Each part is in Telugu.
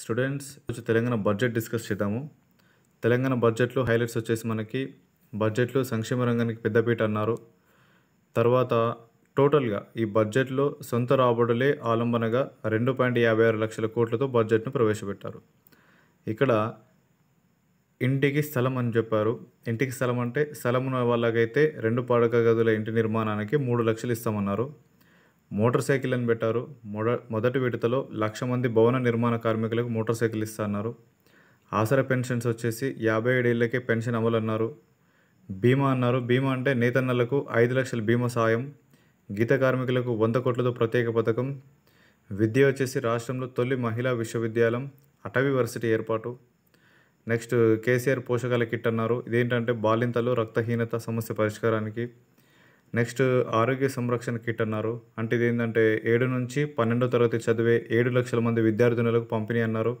స్టూడెంట్స్ వచ్చి తెలంగాణ బడ్జెట్ డిస్కస్ చేద్దాము తెలంగాణ బడ్జెట్లో హైలైట్స్ వచ్చేసి మనకి బడ్జెట్లో సంక్షేమ రంగానికి పెద్దపీట అన్నారు తర్వాత టోటల్గా ఈ బడ్జెట్లో సొంత రాబడులే ఆలంబనగా రెండు పాయింట్ యాభై ఆరు లక్షల కోట్లతో బడ్జెట్ను ప్రవేశపెట్టారు ఇక్కడ ఇంటికి స్థలం అని చెప్పారు ఇంటికి స్థలం అంటే స్థలం ఉన్న వాళ్ళకైతే రెండు పాడక గదుల ఇంటి నిర్మాణానికి మూడు లక్షలు ఇస్తామన్నారు మోటార్ సైకిల్ అని పెట్టారు మొద మొదటి విడతలో లక్ష మంది భవన నిర్మాణ కార్మికులకు మోటార్ సైకిల్ ఇస్తారన్నారు ఆసర పెన్షన్స్ వచ్చేసి యాభై ఏడేళ్ళకే పెన్షన్ అమలు అన్నారు బీమా అన్నారు బీమా అంటే నేతన్నలకు ఐదు లక్షల బీమా సాయం గీత కార్మికులకు వంద కోట్లతో ప్రత్యేక పథకం విద్య వచ్చేసి రాష్ట్రంలో తొలి మహిళా విశ్వవిద్యాలయం అటవీ వర్సిటీ ఏర్పాటు నెక్స్ట్ కేసీఆర్ పోషకాల కిట్ అన్నారు ఇదేంటంటే బాలింతలు రక్తహీనత సమస్య పరిష్కారానికి నెక్స్ట్ ఆరోగ్య సంరక్షణ కిట్ అన్నారు అంటే ఇది ఏంటంటే ఏడు నుంచి పన్నెండో తరగతి చదివే ఏడు లక్షల మంది విద్యార్థినులకు పంపిణీ అన్నారు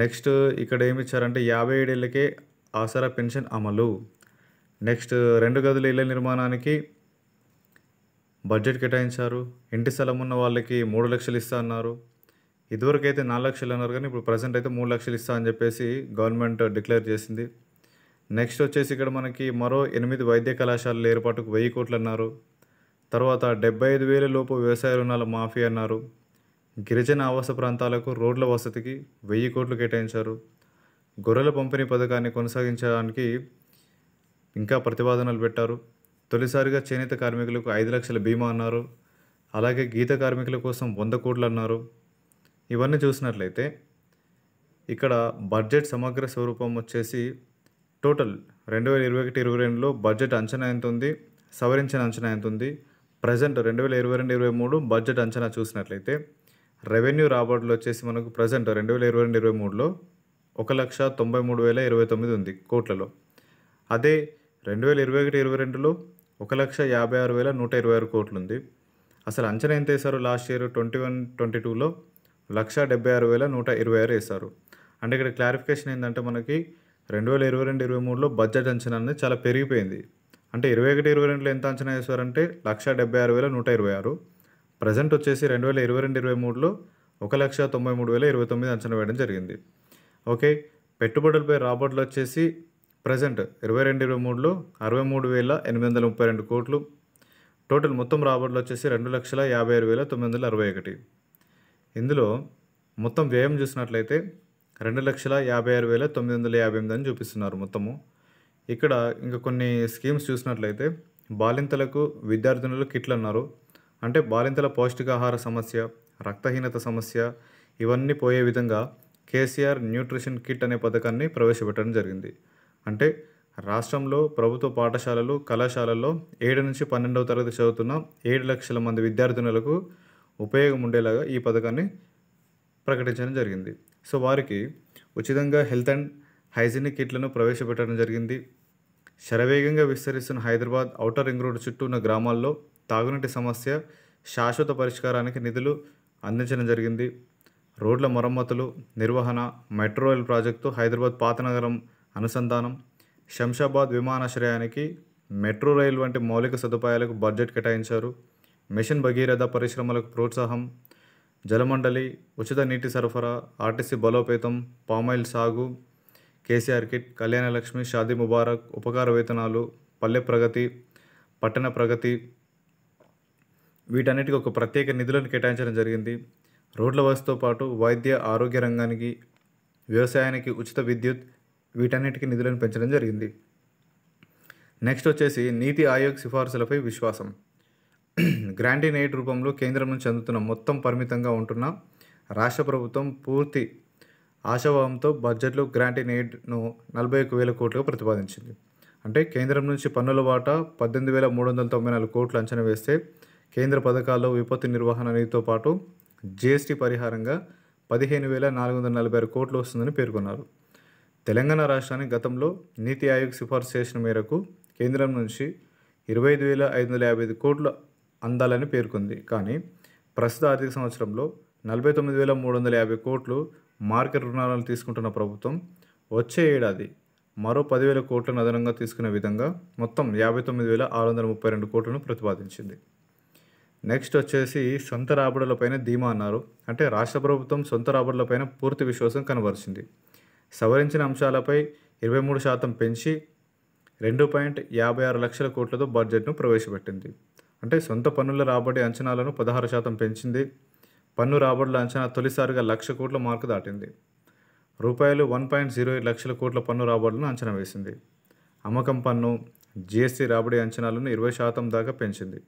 నెక్స్ట్ ఇక్కడ ఏమి ఇచ్చారంటే యాభై ఏడేళ్ళకే ఆసరా పెన్షన్ అమలు నెక్స్ట్ రెండు గదుల ఇళ్ల నిర్మాణానికి బడ్జెట్ కేటాయించారు ఇంటి స్థలం ఉన్న వాళ్ళకి మూడు లక్షలు ఇస్తా అన్నారు ఇదివరకైతే నాలుగు లక్షలు అన్నారు కానీ ఇప్పుడు ప్రజెంట్ అయితే మూడు లక్షలు ఇస్తా అని చెప్పేసి గవర్నమెంట్ డిక్లేర్ చేసింది నెక్స్ట్ వచ్చేసి ఇక్కడ మనకి మరో ఎనిమిది వైద్య కళాశాలల ఏర్పాటుకు వెయ్యి కోట్లు అన్నారు తర్వాత డెబ్బై ఐదు వేల లోపు వ్యవసాయ రుణాల మాఫీ అన్నారు గిరిజన ఆవాస ప్రాంతాలకు రోడ్ల వసతికి వెయ్యి కోట్లు కేటాయించారు గొర్రెల పంపిణీ పథకాన్ని కొనసాగించడానికి ఇంకా ప్రతిపాదనలు పెట్టారు తొలిసారిగా చేనేత కార్మికులకు ఐదు లక్షల బీమా అన్నారు అలాగే గీత కార్మికుల కోసం వంద కోట్లు అన్నారు ఇవన్నీ చూసినట్లయితే ఇక్కడ బడ్జెట్ సమగ్ర స్వరూపం వచ్చేసి టోటల్ రెండు వేల ఇరవై ఒకటి ఇరవై రెండులో బడ్జెట్ అంచనా ఎంత ఉంది సవరించిన అంచనా ఎంత ఉంది ప్రజెంట్ రెండు వేల ఇరవై రెండు ఇరవై మూడు బడ్జెట్ అంచనా చూసినట్లయితే రెవెన్యూ రాబడులు వచ్చేసి మనకు ప్రజెంట్ రెండు వేల ఇరవై రెండు ఇరవై మూడులో ఒక లక్ష తొంభై మూడు వేల ఇరవై తొమ్మిది ఉంది కోట్లలో అదే రెండు వేల ఇరవై ఒకటి ఇరవై రెండులో ఒక లక్ష యాభై ఆరు వేల నూట ఇరవై ఆరు కోట్లు ఉంది అసలు అంచనా ఎంత వేశారు last year twenty one twenty టూలో లక్ష డెబ్బై ఆరు వేల నూట ఇరవై ఆరు వేశారు అంటే ఇక్కడ క్లారిఫికేషన్ ఏంటంటే మనకి రెండు వేల ఇరవై రెండు ఇరవై మూడులో బడ్జెట్ అంచనా అనేది చాలా పెరిగిపోయింది అంటే ఇరవై ఒకటి ఇరవై రెండులో ఎంత అంచనా వేశారంటే లక్ష డెబ్బై ఆరు వేల నూట ఇరవై ఆరు ప్రజెంట్ వచ్చేసి రెండు వేల ఇరవై రెండు ఇరవై మూడులో ఒక లక్ష తొంభై మూడు వేల ఇరవై తొమ్మిది అంచనా వేయడం జరిగింది ఓకే పెట్టుబడులపై రాబడులు వచ్చేసి ప్రజెంట్ ఇరవై రెండు ఇరవై మూడులో అరవై మూడు వేల ఎనిమిది వందల ముప్పై రెండు కోట్లు టోటల్ మొత్తం రాబడులు వచ్చేసి రెండు లక్షల యాభై ఆరు వేల తొమ్మిది వందల అరవై ఒకటి ఇందులో మొత్తం వ్యయం చూసినట్లయితే రెండు లక్షల యాభై ఆరు వేల తొమ్మిది వందల యాభై ఎనిమిది అని చూపిస్తున్నారు మొత్తము ఇక్కడ ఇంకా కొన్ని స్కీమ్స్ చూసినట్లయితే బాలింతలకు విద్యార్థినులు కిట్లు అన్నారు అంటే బాలింతల పౌష్టికాహార సమస్య రక్తహీనత సమస్య ఇవన్నీ పోయే విధంగా కేసీఆర్ న్యూట్రిషన్ కిట్ అనే పథకాన్ని ప్రవేశపెట్టడం జరిగింది అంటే రాష్ట్రంలో ప్రభుత్వ పాఠశాలలు కళాశాలల్లో ఏడు నుంచి పన్నెండవ తరగతి చదువుతున్న ఏడు లక్షల మంది విద్యార్థినులకు ఉపయోగం ఉండేలాగా ఈ పథకాన్ని ప్రకటించడం జరిగింది సో వారికి ఉచితంగా హెల్త్ అండ్ హైజీనిక్ కిట్లను ప్రవేశపెట్టడం జరిగింది శరవేగంగా విస్తరిస్తున్న హైదరాబాద్ ఔటర్ రింగ్ రోడ్ చుట్టూ ఉన్న గ్రామాల్లో తాగునీటి సమస్య శాశ్వత పరిష్కారానికి నిధులు అందించడం జరిగింది రోడ్ల మరమ్మతులు నిర్వహణ మెట్రో రైల్ ప్రాజెక్టు హైదరాబాద్ పాత అనుసంధానం శంషాబాద్ విమానాశ్రయానికి మెట్రో రైల్ వంటి మౌలిక సదుపాయాలకు బడ్జెట్ కేటాయించారు మిషన్ భగీరథ పరిశ్రమలకు ప్రోత్సాహం జలమండలి ఉచిత నీటి సరఫరా ఆర్టీసీ బలోపేతం పామాయిల్ సాగు కేసీఆర్ కిట్ కళ్యాణలక్ష్మి షాదీ ముబారక్ ఉపకార వేతనాలు పల్లె ప్రగతి పట్టణ ప్రగతి వీటన్నిటికీ ఒక ప్రత్యేక నిధులను కేటాయించడం జరిగింది రోడ్ల వయసుతో పాటు వైద్య ఆరోగ్య రంగానికి వ్యవసాయానికి ఉచిత విద్యుత్ వీటన్నిటికీ నిధులను పెంచడం జరిగింది నెక్స్ట్ వచ్చేసి నీతి ఆయోగ్ సిఫార్సులపై విశ్వాసం గ్రాంటీన్ ఎయిడ్ రూపంలో కేంద్రం నుంచి అందుతున్న మొత్తం పరిమితంగా ఉంటున్న రాష్ట్ర ప్రభుత్వం పూర్తి ఆశాభావంతో బడ్జెట్లో గ్రాంటీ నెయిడ్ను నలభై ఒక వేల కోట్లుగా ప్రతిపాదించింది అంటే కేంద్రం నుంచి పన్నుల వాటా పద్దెనిమిది వేల మూడు వందల తొంభై నాలుగు కోట్లు అంచనా వేస్తే కేంద్ర పథకాల్లో విపత్తు నిర్వహణ నిధితో పాటు జీఎస్టీ పరిహారంగా పదిహేను వేల నాలుగు వందల నలభై ఆరు కోట్లు వస్తుందని పేర్కొన్నారు తెలంగాణ రాష్ట్రాన్ని గతంలో నీతి ఆయోగ్ సిఫార్సు చేసిన మేరకు కేంద్రం నుంచి ఇరవై ఐదు వేల ఐదు వందల యాభై ఐదు కోట్ల అందాలని పేర్కొంది కానీ ప్రస్తుత ఆర్థిక సంవత్సరంలో నలభై తొమ్మిది వేల మూడు వందల యాభై కోట్లు మార్కెట్ రుణాలను తీసుకుంటున్న ప్రభుత్వం వచ్చే ఏడాది మరో పదివేల కోట్లను అదనంగా తీసుకునే విధంగా మొత్తం యాభై తొమ్మిది వేల ఆరు వందల ముప్పై రెండు కోట్లను ప్రతిపాదించింది నెక్స్ట్ వచ్చేసి సొంత రాబడులపైన ధీమా అన్నారు అంటే రాష్ట్ర ప్రభుత్వం సొంత రాబడులపైన పూర్తి విశ్వాసం కనబరిచింది సవరించిన అంశాలపై ఇరవై మూడు శాతం పెంచి రెండు పాయింట్ యాభై ఆరు లక్షల కోట్లతో బడ్జెట్ను ప్రవేశపెట్టింది అంటే సొంత పన్నుల రాబడి అంచనాలను పదహారు శాతం పెంచింది పన్ను రాబడుల అంచనా తొలిసారిగా లక్ష కోట్ల మార్కు దాటింది రూపాయలు వన్ పాయింట్ జీరో ఐదు లక్షల కోట్ల పన్ను రాబడులను అంచనా వేసింది అమ్మకం పన్ను జిఎస్టీ రాబడి అంచనాలను ఇరవై శాతం దాకా పెంచింది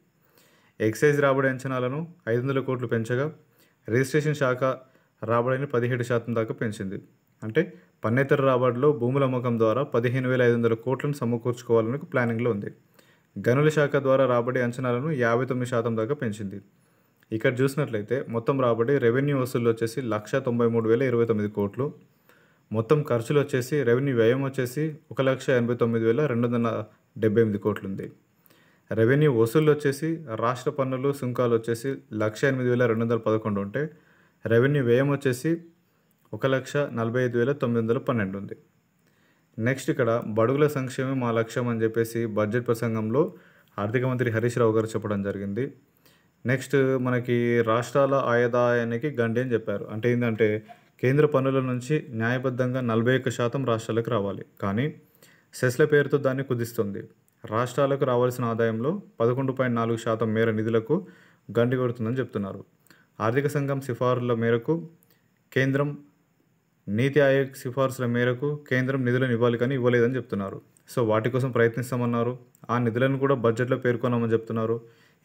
ఎక్సైజ్ రాబడి అంచనాలను ఐదు వందల కోట్లు పెంచగా రిజిస్ట్రేషన్ శాఖ రాబడిని పదిహేడు శాతం దాకా పెంచింది అంటే పన్నేతర రాబడిలో భూముల అమ్మకం ద్వారా పదిహేను వేల ఐదు వందల కోట్లను సమకూర్చుకోవాలని ప్లానింగ్లో ఉంది గనుల శాఖ ద్వారా రాబడి అంచనాలను యాభై తొమ్మిది శాతం దాకా పెంచింది ఇక్కడ చూసినట్లయితే మొత్తం రాబడి రెవెన్యూ వసూలు వచ్చేసి లక్ష తొంభై మూడు వేల ఇరవై తొమ్మిది కోట్లు మొత్తం ఖర్చులు వచ్చేసి రెవెన్యూ వ్యయం వచ్చేసి ఒక లక్ష ఎనభై తొమ్మిది వేల రెండు వందల డెబ్బై ఎనిమిది కోట్లు ఉంది రెవెన్యూ వసూళ్ళు వచ్చేసి రాష్ట్ర పన్నులు సుంకాలు వచ్చేసి లక్ష ఎనిమిది వేల రెండు వందల పదకొండు ఉంటే రెవెన్యూ వ్యయం వచ్చేసి ఒక లక్ష నలభై ఐదు వేల తొమ్మిది వందల పన్నెండు ఉంది నెక్స్ట్ ఇక్కడ బడుగుల సంక్షేమే మా లక్ష్యం అని చెప్పేసి బడ్జెట్ ప్రసంగంలో ఆర్థిక మంత్రి హరీష్ రావు గారు చెప్పడం జరిగింది నెక్స్ట్ మనకి రాష్ట్రాల ఆయదాయానికి గండి అని చెప్పారు అంటే ఏంటంటే కేంద్ర పన్నుల నుంచి న్యాయబద్ధంగా నలభై ఒక్క శాతం రాష్ట్రాలకు రావాలి కానీ సెస్ల పేరుతో దాన్ని కుదిస్తుంది రాష్ట్రాలకు రావాల్సిన ఆదాయంలో పదకొండు పాయింట్ నాలుగు శాతం మేర నిధులకు గండి కొడుతుందని చెప్తున్నారు ఆర్థిక సంఘం సిఫారుల మేరకు కేంద్రం నీతి ఆయోగ్ సిఫార్సుల మేరకు కేంద్రం నిధులను ఇవ్వాలి కానీ ఇవ్వలేదని చెప్తున్నారు సో వాటి కోసం ప్రయత్నిస్తామన్నారు ఆ నిధులను కూడా బడ్జెట్లో పేర్కొన్నామని చెప్తున్నారు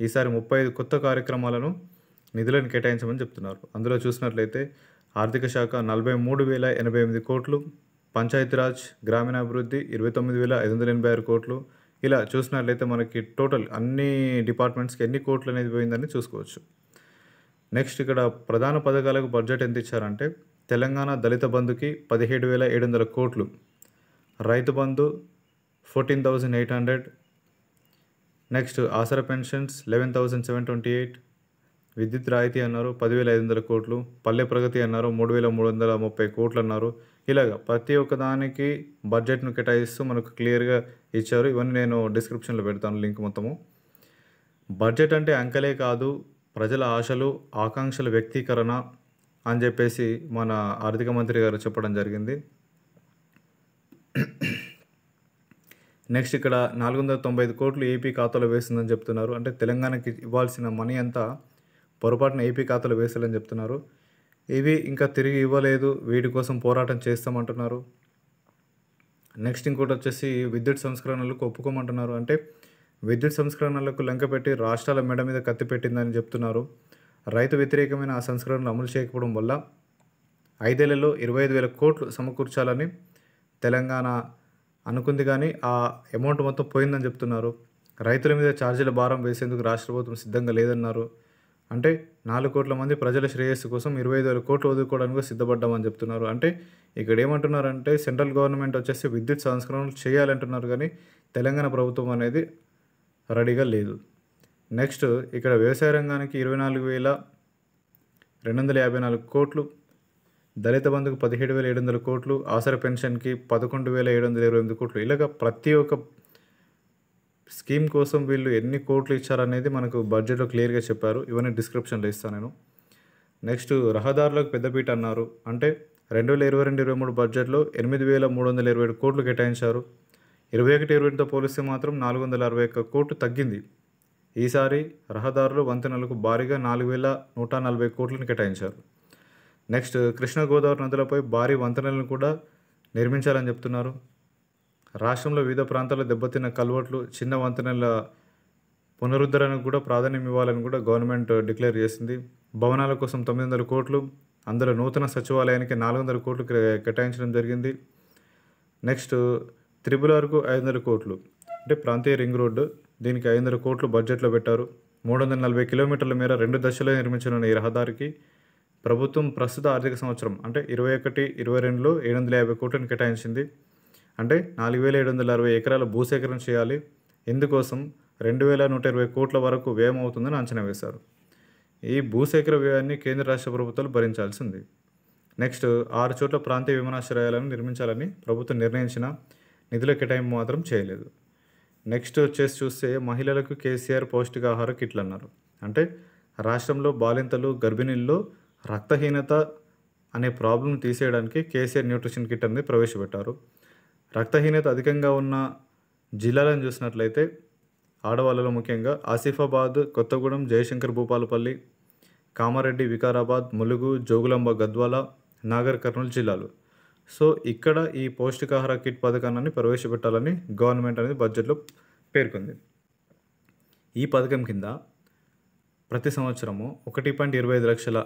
ఈసారి ముప్పై ఐదు కొత్త కార్యక్రమాలను నిధులను కేటాయించమని చెప్తున్నారు అందులో చూసినట్లయితే ఆర్థిక శాఖ నలభై మూడు వేల ఎనభై ఎనిమిది కోట్లు పంచాయతీరాజ్ గ్రామీణాభివృద్ధి ఇరవై తొమ్మిది వేల ఐదు వందల ఎనభై ఆరు కోట్లు ఇలా చూసినట్లయితే మనకి టోటల్ అన్ని డిపార్ట్మెంట్స్కి ఎన్ని కోట్లు అనేది పోయిందని చూసుకోవచ్చు నెక్స్ట్ ఇక్కడ ప్రధాన పథకాలకు బడ్జెట్ ఎంత ఇచ్చారంటే తెలంగాణ దళిత బంధుకి పదిహేడు వేల ఏడు వందల కోట్లు Rythu Bandhu fourteen thousand eight hundred next Aasara pensions eleven thousand seven twenty eight విద్యుత్ రాయితీ అన్నారు పదివేల ఐదు వందల కోట్లు పల్లె ప్రగతి అన్నారు మూడు వేల మూడు వందల ముప్పై కోట్లు అన్నారు ఇలాగ ప్రతి ఒక్క దానికి బడ్జెట్ను కేటాయిస్తూ మనకు క్లియర్గా ఇచ్చారు ఇవన్నీ నేను డిస్క్రిప్షన్లో పెడతాను లింక్ మొత్తము బడ్జెట్ అంటే అంకలే కాదు ప్రజల ఆశలు ఆకాంక్షల వ్యక్తీకరణ అని చెప్పేసి మన ఆర్థిక మంత్రి గారు చెప్పడం జరిగింది నెక్స్ట్ ఇక్కడ నాలుగు వందల తొంభై ఐదు కోట్లు ఏపీ ఖాతాలో వేసిందని చెప్తున్నారు అంటే తెలంగాణకి ఇవ్వాల్సిన మనీ అంతా పొరపాటున ఏపీ ఖాతాలో వేసాలని చెప్తున్నారు ఇవి ఇంకా తిరిగి ఇవ్వలేదు వీటి కోసం పోరాటం చేస్తామంటున్నారు నెక్స్ట్ ఇంకోటి వచ్చేసి విద్యుత్ సంస్కరణలకు ఒప్పుకోమంటున్నారు అంటే విద్యుత్ సంస్కరణలకు లెంక పెట్టి రాష్ట్రాల మెడ మీద కత్తి పెట్టిందని చెప్తున్నారు రైతు వ్యతిరేకమైన ఆ సంస్కరణలు అమలు చేయకపోవడం వల్ల ఐదేళ్లలో ఇరవై ఐదు వేల కోట్లు సమకూర్చాలని తెలంగాణ అనుకుంది కానీ ఆ అమౌంట్ మొత్తం పోయిందని చెప్తున్నారు రైతుల మీద ఛార్జీల భారం వేసేందుకు రాష్ట్ర ప్రభుత్వం సిద్ధంగా లేదన్నారు అంటే నాలుగు కోట్ల మంది ప్రజల శ్రేయస్సు కోసం ఇరవై ఐదు వేల కోట్లు వదులుకోవడానికి సిద్ధపడ్డామని చెప్తున్నారు అంటే ఇక్కడ ఏమంటున్నారంటే సెంట్రల్ గవర్నమెంట్ వచ్చేసి విద్యుత్ సంస్కరణలు చేయాలంటున్నారు కానీ తెలంగాణ ప్రభుత్వం అనేది రెడీగా లేదు నెక్స్ట్ ఇక్కడ వ్యవసాయ రంగానికి ఇరవై నాలుగు వేల రెండు వందల యాభై నాలుగు కోట్లు దళిత బంధుకు పదిహేడు వేల ఏడు వందల కోట్లు ఆసర పెన్షన్కి పదకొండు వేల ఏడు వందల ఇరవై ఎనిమిది కోట్లు ఇలాగ ప్రతి ఒక్క స్కీమ్ కోసం వీళ్ళు ఎన్ని కోట్లు ఇచ్చారనేది మనకు బడ్జెట్లో క్లియర్గా చెప్పారు ఇవన్నీ డిస్క్రిప్షన్లో ఇస్తాను నేను నెక్స్ట్ రహదారులకు పెద్దపీట అన్నారు అంటే రెండు వేల ఇరవై రెండు ఇరవై మూడు బడ్జెట్లో ఎనిమిది వేల మూడు వందల ఇరవై ఏడు కోట్లు కేటాయించారు ఇరవై ఒకటి ఇరవై రెండుతో పోలిస్తే మాత్రం నాలుగు వందల అరవై ఒక్క కోట్లు తగ్గింది ఈసారి రహదారులు వంతెనలకు భారీగా నాలుగు వేల నూట నలభై కోట్లను కేటాయించారు నెక్స్ట్ కృష్ణా గోదావరి నదులపై భారీ వంతెనలను కూడా నిర్మించాలని చెప్తున్నారు రాష్ట్రంలో వివిధ ప్రాంతాల్లో దెబ్బతిన్న కల్వర్ట్లు చిన్న వంతెనల పునరుద్ధరణకు కూడా ప్రాధాన్యం ఇవ్వాలని కూడా గవర్నమెంట్ డిక్లేర్ చేసింది భవనాల కోసం తొమ్మిది వందల కోట్లు అందులో నూతన సచివాలయానికి నాలుగు వందల కోట్లు కేటాయించడం జరిగింది నెక్స్ట్ త్రిబుల్ ఐదు వందల కోట్లు అంటే ప్రాంతీయ రింగ్ రోడ్డు దీనికి ఐదు వందల కోట్లు బడ్జెట్లో పెట్టారు మూడు వందల నలభై కిలోమీటర్ల మేర రెండు దశలో నిర్మించనున్న ఈ రహదారికి ప్రభుత్వం ప్రస్తుత ఆర్థిక సంవత్సరం అంటే ఇరవై ఒకటి ఇరవై రెండులో ఏడు వందల యాభై కోట్లను కేటాయించింది అంటే నాలుగు వేల ఏడు వందల అరవై ఎకరాల భూసేకరణ చేయాలి ఇందుకోసం రెండు వేల నూట ఇరవై కోట్ల వరకు వ్యయం అవుతుందని అంచనా వేశారు ఈ భూసేకర వ్యయాన్ని కేంద్ర రాష్ట్ర ప్రభుత్వాలు భరించాల్సింది నెక్స్ట్ ఆరు చోట్ల ప్రాంతీయ విమానాశ్రయాలను నిర్మించాలని ప్రభుత్వం నిర్ణయించిన నిధుల కేటాయింపు మాత్రం చేయలేదు నెక్స్ట్ వచ్చేసి చూస్తే మహిళలకు కేసీఆర్ పౌష్టికాహార కిట్లు అన్నారు అంటే రాష్ట్రంలో బాలింతలు గర్భిణీల్లో రక్తహీనత అనే ప్రాబ్లం తీసేయడానికి కేసీఆర్ న్యూట్రిషన్ కిట్ అనేది ప్రవేశపెట్టారు రక్తహీనత అధికంగా ఉన్న జిల్లాలను చూసినట్లయితే ఆడవాళ్ళలో ముఖ్యంగా ఆసిఫాబాద్ కొత్తగూడెం జయశంకర్ భూపాలపల్లి కామారెడ్డి వికారాబాద్ ములుగు జోగులాంబ గద్వాల నాగర్ కర్నూలు జిల్లాలు సో ఇక్కడ ఈ పౌష్టికాహార కిట్ పథకాన్ని ప్రవేశపెట్టాలని గవర్నమెంట్ అనేది బడ్జెట్లో పేర్కొంది ఈ పథకం కింద ప్రతి సంవత్సరము ఒకటి పాయింట్ ఇరవై ఐదు లక్షల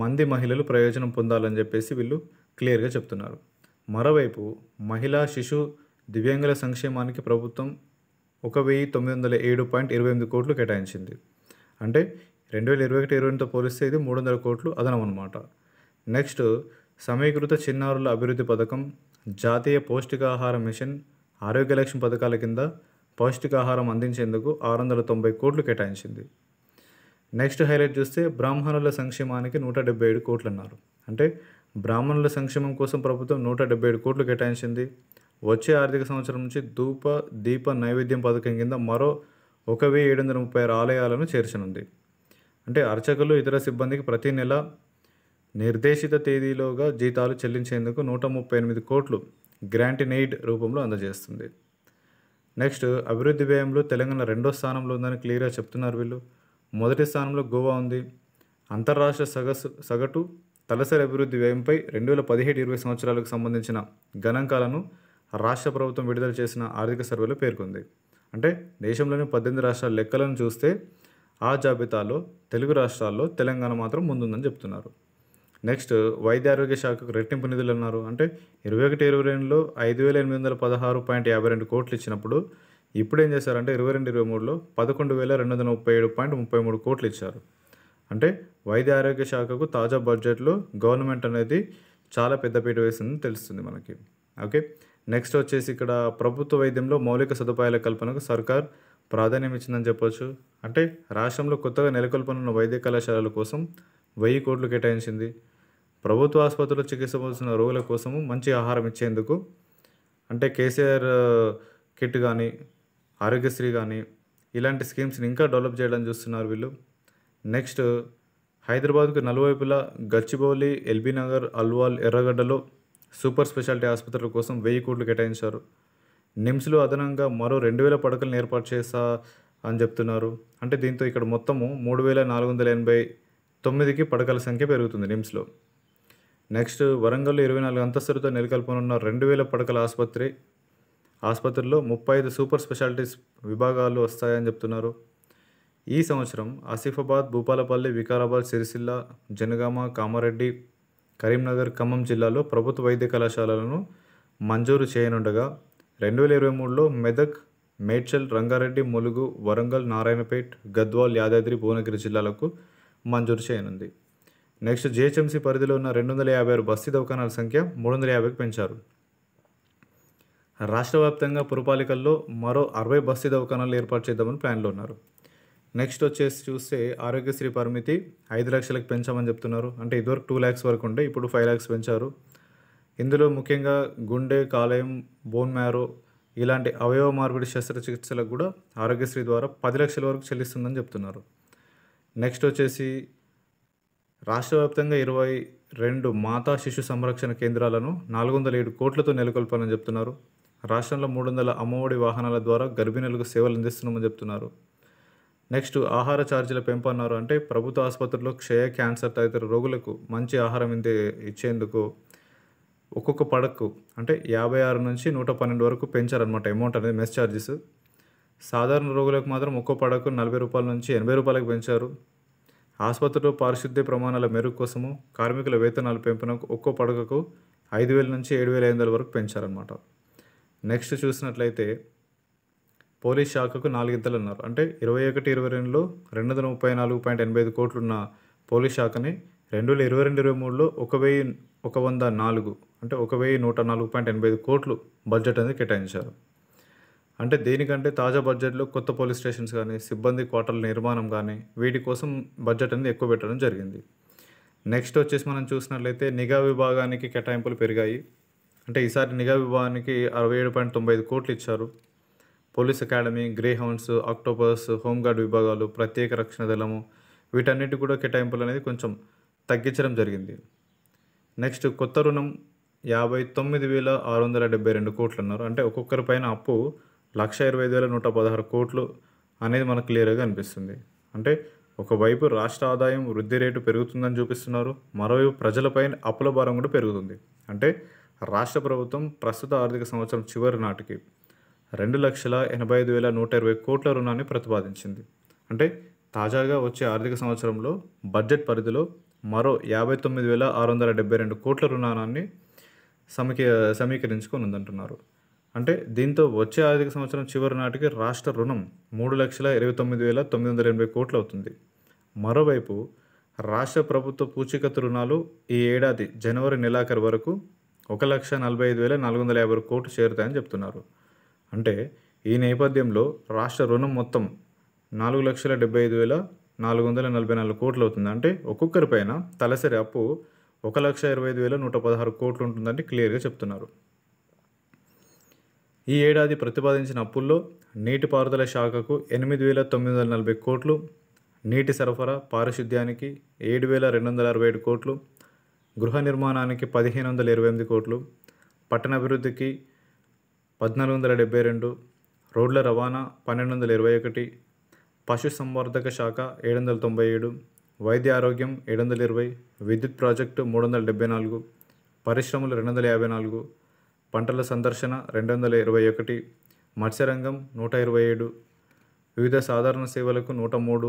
మంది మహిళలు ప్రయోజనం పొందాలని చెప్పేసి వీళ్ళు క్లియర్గా చెప్తున్నారు మరోవైపు మహిళా శిశు దివ్యాంగుల సంక్షేమానికి ప్రభుత్వం ఒక వెయ్యి తొమ్మిది వందల ఏడు పాయింట్ ఇరవై ఎనిమిది కోట్లు కేటాయించింది అంటే రెండు వేల ఇరవై ఒకటి ఇరవై ఎనిమిదితో పోలిస్తే ఇది మూడు వందల కోట్లు అదనం అనమాట నెక్స్ట్ సమీకృత చిన్నారుల అభివృద్ధి పథకం జాతీయ పౌష్టికాహార మిషన్ ఆరోగ్య లక్ష్యం పథకాల కింద పౌష్టికాహారం అందించేందుకు ఆరు వందల తొంభై కోట్లు కేటాయించింది నెక్స్ట్ హైలైట్ చూస్తే బ్రాహ్మణుల సంక్షేమానికి నూట డెబ్బై ఏడు కోట్లు అన్నారు అంటే బ్రాహ్మణుల సంక్షేమం కోసం ప్రభుత్వం నూట డెబ్బై ఏడు కోట్లు కేటాయించింది వచ్చే ఆర్థిక సంవత్సరం నుంచి ధూప దీప నైవేద్యం పథకం కింద మరో ఒక వెయ్యి ఏడు వందల ముప్పై ఆరు ఆలయాలను చేర్చనుంది అంటే అర్చకులు ఇతర సిబ్బందికి ప్రతి నెల నిర్దేశిత తేదీలోగా జీతాలు చెల్లించేందుకు నూట ముప్పై ఎనిమిది కోట్లు గ్రాంట్ నెయిడ్ రూపంలో అందజేస్తుంది నెక్స్ట్ అభివృద్ధి వ్యయంలో తెలంగాణ రెండో స్థానంలో ఉందని క్లియర్గా చెప్తున్నారు వీళ్ళు మొదటి స్థానంలో గోవా ఉంది అంతర్రాష్ట్ర సగసు సగటు తలసరి అభివృద్ధి వ్యయంపై రెండు వేల పదిహేడు ఇరవై సంవత్సరాలకు సంబంధించిన గణాంకాలను రాష్ట్ర ప్రభుత్వం విడుదల చేసిన ఆర్థిక సర్వేలో పేర్కొంది అంటే దేశంలోని పద్దెనిమిది రాష్ట్రాల లెక్కలను చూస్తే ఆ జాబితాలో తెలుగు రాష్ట్రాల్లో తెలంగాణ మాత్రం ముందుందని చెప్తున్నారు నెక్స్ట్ వైద్య ఆరోగ్య శాఖకు రెట్టింపు నిధులు అన్నారు అంటే ఇరవై ఒకటి ఇరవై రెండులో ఐదు వేల ఎనిమిది వందల పదహారు పాయింట్ యాభై రెండు కోట్లు ఇచ్చినప్పుడు ఇప్పుడు ఏం చేశారంటే ఇరవై రెండు ఇరవై మూడులో పదకొండు వేల రెండు వందల ముప్పై ఏడు పాయింట్ ముప్పై మూడు కోట్లు ఇచ్చారు అంటే వైద్య ఆరోగ్య శాఖకు తాజా బడ్జెట్లో గవర్నమెంట్ అనేది చాలా పెద్దపీట వేసిందని తెలుస్తుంది మనకి ఓకే నెక్స్ట్ వచ్చేసి ఇక్కడ ప్రభుత్వ వైద్యంలో మౌలిక సదుపాయాల కల్పనకు సర్కార్ ప్రాధాన్యం ఇచ్చిందని చెప్పొచ్చు అంటే రాష్ట్రంలో కొత్తగా నెలకొల్పనున్న వైద్య కళాశాలల కోసం వెయ్యి కోట్లు కేటాయించింది ప్రభుత్వ ఆసుపత్రిలో చికిత్స పొందుతున్న రోగుల కోసము మంచి ఆహారం ఇచ్చేందుకు అంటే కేసీఆర్ కిట్ కానీ ఆరోగ్యశ్రీ కానీ ఇలాంటి స్కీమ్స్ని ఇంకా డెవలప్ చేయడం చూస్తున్నారు వీళ్ళు నెక్స్ట్ హైదరాబాద్కు నలువైపులా గచ్చిబౌలి ఎల్బీ నగర్ అల్వాల్ ఎర్రగడ్డలో సూపర్ స్పెషాలిటీ ఆసుపత్రుల కోసం వెయ్యి కోట్లు కేటాయించారు నిమ్స్లో అదనంగా మరో రెండు వేల పడకలను ఏర్పాటు చేస్తా అని చెప్తున్నారు అంటే దీంతో ఇక్కడ మొత్తము మూడు వేల నాలుగు వందల ఎనభై తొమ్మిదికి పడకల సంఖ్య పెరుగుతుంది నిమ్స్లో నెక్స్ట్ వరంగల్లో ఇరవై నాలుగు అంతస్తులతో నెలకొల్పనున్న రెండు వేల పడకల ఆసుపత్రి ఆసుపత్రిలో ముప్పై ఐదు సూపర్ స్పెషాలిటీస్ విభాగాలు వస్తాయని చెప్తున్నారు ఈ సంవత్సరం ఆసిఫాబాద్ భూపాలపల్లి వికారాబాద్ సిరిసిల్ల జనగామ కామారెడ్డి కరీంనగర్ ఖమ్మం జిల్లాలో ప్రభుత్వ వైద్య కళాశాలలను మంజూరు చేయనుండగా రెండు వేల ఇరవై మూడులో మెదక్ మేడ్చల్ రంగారెడ్డి ములుగు వరంగల్ నారాయణపేట్ గద్వాల్ యాదాద్రి భువనగిరి జిల్లాలకు మంజూరు చేయనుంది నెక్స్ట్ జిహెచ్ఎంసీ పరిధిలో ఉన్న రెండు వందల యాభై ఆరు బస్తీ దవాఖానాల సంఖ్య మూడు వందల యాభైకి పెంచారు రాష్ట్ర వ్యాప్తంగా పురపాలికల్లో మరో అరవై బస్తీ దవాఖానాలు ఏర్పాటు చేద్దామని ప్లాన్లో ఉన్నారు నెక్స్ట్ వచ్చేసి చూస్తే ఆరోగ్యశ్రీ పరిమితి ఐదు లక్షలకు పెంచామని చెప్తున్నారు అంటే ఇదివరకు టూ ల్యాక్స్ వరకు ఉండే ఇప్పుడు ఫైవ్ ల్యాక్స్ పెంచారు ఇందులో ముఖ్యంగా గుండె కాలేయం బోన్ మ్యారో ఇలాంటి అవయవ మార్పిడి శస్త్రచికిత్సలకు కూడా ఆరోగ్యశ్రీ ద్వారా పది లక్షల వరకు చెల్లిస్తుందని చెప్తున్నారు నెక్స్ట్ వచ్చేసి రాష్ట్ర వ్యాప్తంగా ఇరవై రెండు మాతా శిశు సంరక్షణ కేంద్రాలను నాలుగు వందల ఏడు కోట్లతో నెలకొల్పాలని చెప్తున్నారు రాష్ట్రంలో మూడు వందల అమ్మఒడి వాహనాల ద్వారా గర్భిణులకు సేవలు అందిస్తున్నామని చెప్తున్నారు నెక్స్ట్ ఆహార ఛార్జీల పెంపన్నారు అంటే ప్రభుత్వ ఆసుపత్రుల్లో క్షయ క్యాన్సర్ తదితర రోగులకు మంచి ఆహారం ఇందే ఇచ్చేందుకు ఒక్కొక్క పడకు అంటే యాభై ఆరు నుంచి నూట పన్నెండు వరకు పెంచారనమాట అమౌంట్ అనేది మెస్ ఛార్జెస్ సాధారణ రోగులకు మాత్రం ఒక్కో పడకు నలభై రూపాయల నుంచి ఎనభై రూపాయలకు పెంచారు ఆసుపత్రిలో పారిశుద్ధ్య ప్రమాణాల మెరుగు కోసము కార్మికుల వేతనాల పెంపునకు ఒక్కో పడకకు ఐదు వేల నుంచి ఏడు వేల ఐదు వందల వరకు పెంచారనమాట నెక్స్ట్ చూసినట్లయితే పోలీస్ శాఖకు నాలుగింతలు అన్నారు అంటే ఇరవై ఒకటి ఇరవై రెండులో రెండు వందల ముప్పై నాలుగు పాయింట్ ఎనభై ఐదు కోట్లున్న పోలీస్ శాఖని రెండు వేల ఇరవై రెండు ఇరవై మూడులో ఒక వెయ్యి ఒక వంద నాలుగు అంటే ఒక వెయ్యి నూట నాలుగు పాయింట్ ఎనభై ఐదు కోట్లు బడ్జెట్ అనేది కేటాయించారు అంటే దేనికంటే తాజా బడ్జెట్లో కొత్త పోలీస్ స్టేషన్స్ కానీ సిబ్బంది క్వార్టర్ల నిర్మాణం కానీ వీటి కోసం బడ్జెట్ అనేది ఎక్కువ పెట్టడం జరిగింది నెక్స్ట్ వచ్చేసి మనం చూసినట్లయితే నిఘా విభాగానికి కేటాయింపులు పెరిగాయి అంటే ఈసారి నిఘా విభాగానికి అరవై ఏడు పాయింట్ తొంభై ఐదు కోట్లు ఇచ్చారు police academy greyhounds octopus home guard విభాగాలు ప్రత్యేక రక్షణ దళము వీటన్నిటి కూడా కేటాయింపులు అనేది కొంచెం తగ్గించడం జరిగింది నెక్స్ట్ కొత్త రుణం యాభై తొమ్మిది వేల ఆరు వందల డెబ్బై రెండు కోట్లు అన్నారు అంటే ఒక్కొక్కరి పైన అప్పు లక్ష ఇరవై ఐదు వేల నూట పదహారు కోట్లు అనేది మనకు క్లియర్గా అనిపిస్తుంది అంటే ఒకవైపు రాష్ట్ర ఆదాయం వృద్ధి రేటు పెరుగుతుందని చూపిస్తున్నారు మరోవైపు ప్రజలపై అప్పుల భారం కూడా పెరుగుతుంది అంటే రాష్ట్ర ప్రభుత్వం ప్రస్తుత ఆర్థిక సంవత్సరం చివరి నాటికి రెండు లక్షల ఎనభై ఐదు వేల నూట ఇరవై కోట్ల రుణాన్ని ప్రతిపాదించింది అంటే తాజాగా వచ్చే ఆర్థిక సంవత్సరంలో బడ్జెట్ పరిధిలో మరో యాభై తొమ్మిది వేల ఆరు వందల డెబ్బై రెండు కోట్ల రుణాన్ని సమీకీ సమీకరించుకొని ఉందంటున్నారు అంటే దీంతో వచ్చే ఆర్థిక సంవత్సరం చివరి నాటికి రాష్ట్ర రుణం మూడు లక్షల ఇరవై తొమ్మిది వేల తొమ్మిది వందల ఎనభై కోట్లు అవుతుంది మరోవైపు రాష్ట్ర ప్రభుత్వ పూచీకత్తు రుణాలు ఈ ఏడాది జనవరి నెలాఖరు వరకు ఒక లక్ష నలభై ఐదు వేల నాలుగు వందల యాభై కోట్లు చేరుతాయని చెప్తున్నారు అంటే ఈ నేపథ్యంలో రాష్ట్ర రుణం మొత్తం నాలుగు లక్షల డెబ్బై ఐదు వేల నాలుగు వందల నలభై నాలుగు కోట్లు అవుతుంది అంటే ఒక్కొక్కరిపైన తలసరి అప్పు ఒక లక్ష ఇరవై ఐదు వేల నూట పదహారు కోట్లు ఉంటుందని క్లియర్గా చెప్తున్నారు ఈ ఏడాది ప్రతిపాదించిన అప్పుల్లో నీటిపారుదల శాఖకు ఎనిమిది వేల తొమ్మిది వందల నలభై కోట్లు నీటి సరఫరా పారిశుద్ధ్యానికి ఏడు వేల రెండు వందల అరవై ఏడు కోట్లు గృహ నిర్మాణానికి పదిహేను వందల ఇరవై ఎనిమిది కోట్లు పట్టణాభివృద్ధికి పద్నాలుగు వందల డెబ్బై రెండు రోడ్ల రవాణా పన్నెండు వందల ఇరవై ఒకటి పశు సంవర్ధక శాఖ ఏడు వందల తొంభై ఏడు వైద్య ఆరోగ్యం ఏడు వందల ఇరవై విద్యుత్ ప్రాజెక్టు మూడు వందల డెబ్బై నాలుగు పరిశ్రమలు రెండు వందల యాభై నాలుగు పంటల సందర్శన రెండు వందల ఇరవై ఒకటి మత్స్యరంగం నూట ఇరవై ఏడు వివిధ సాధారణ సేవలకు నూట మూడు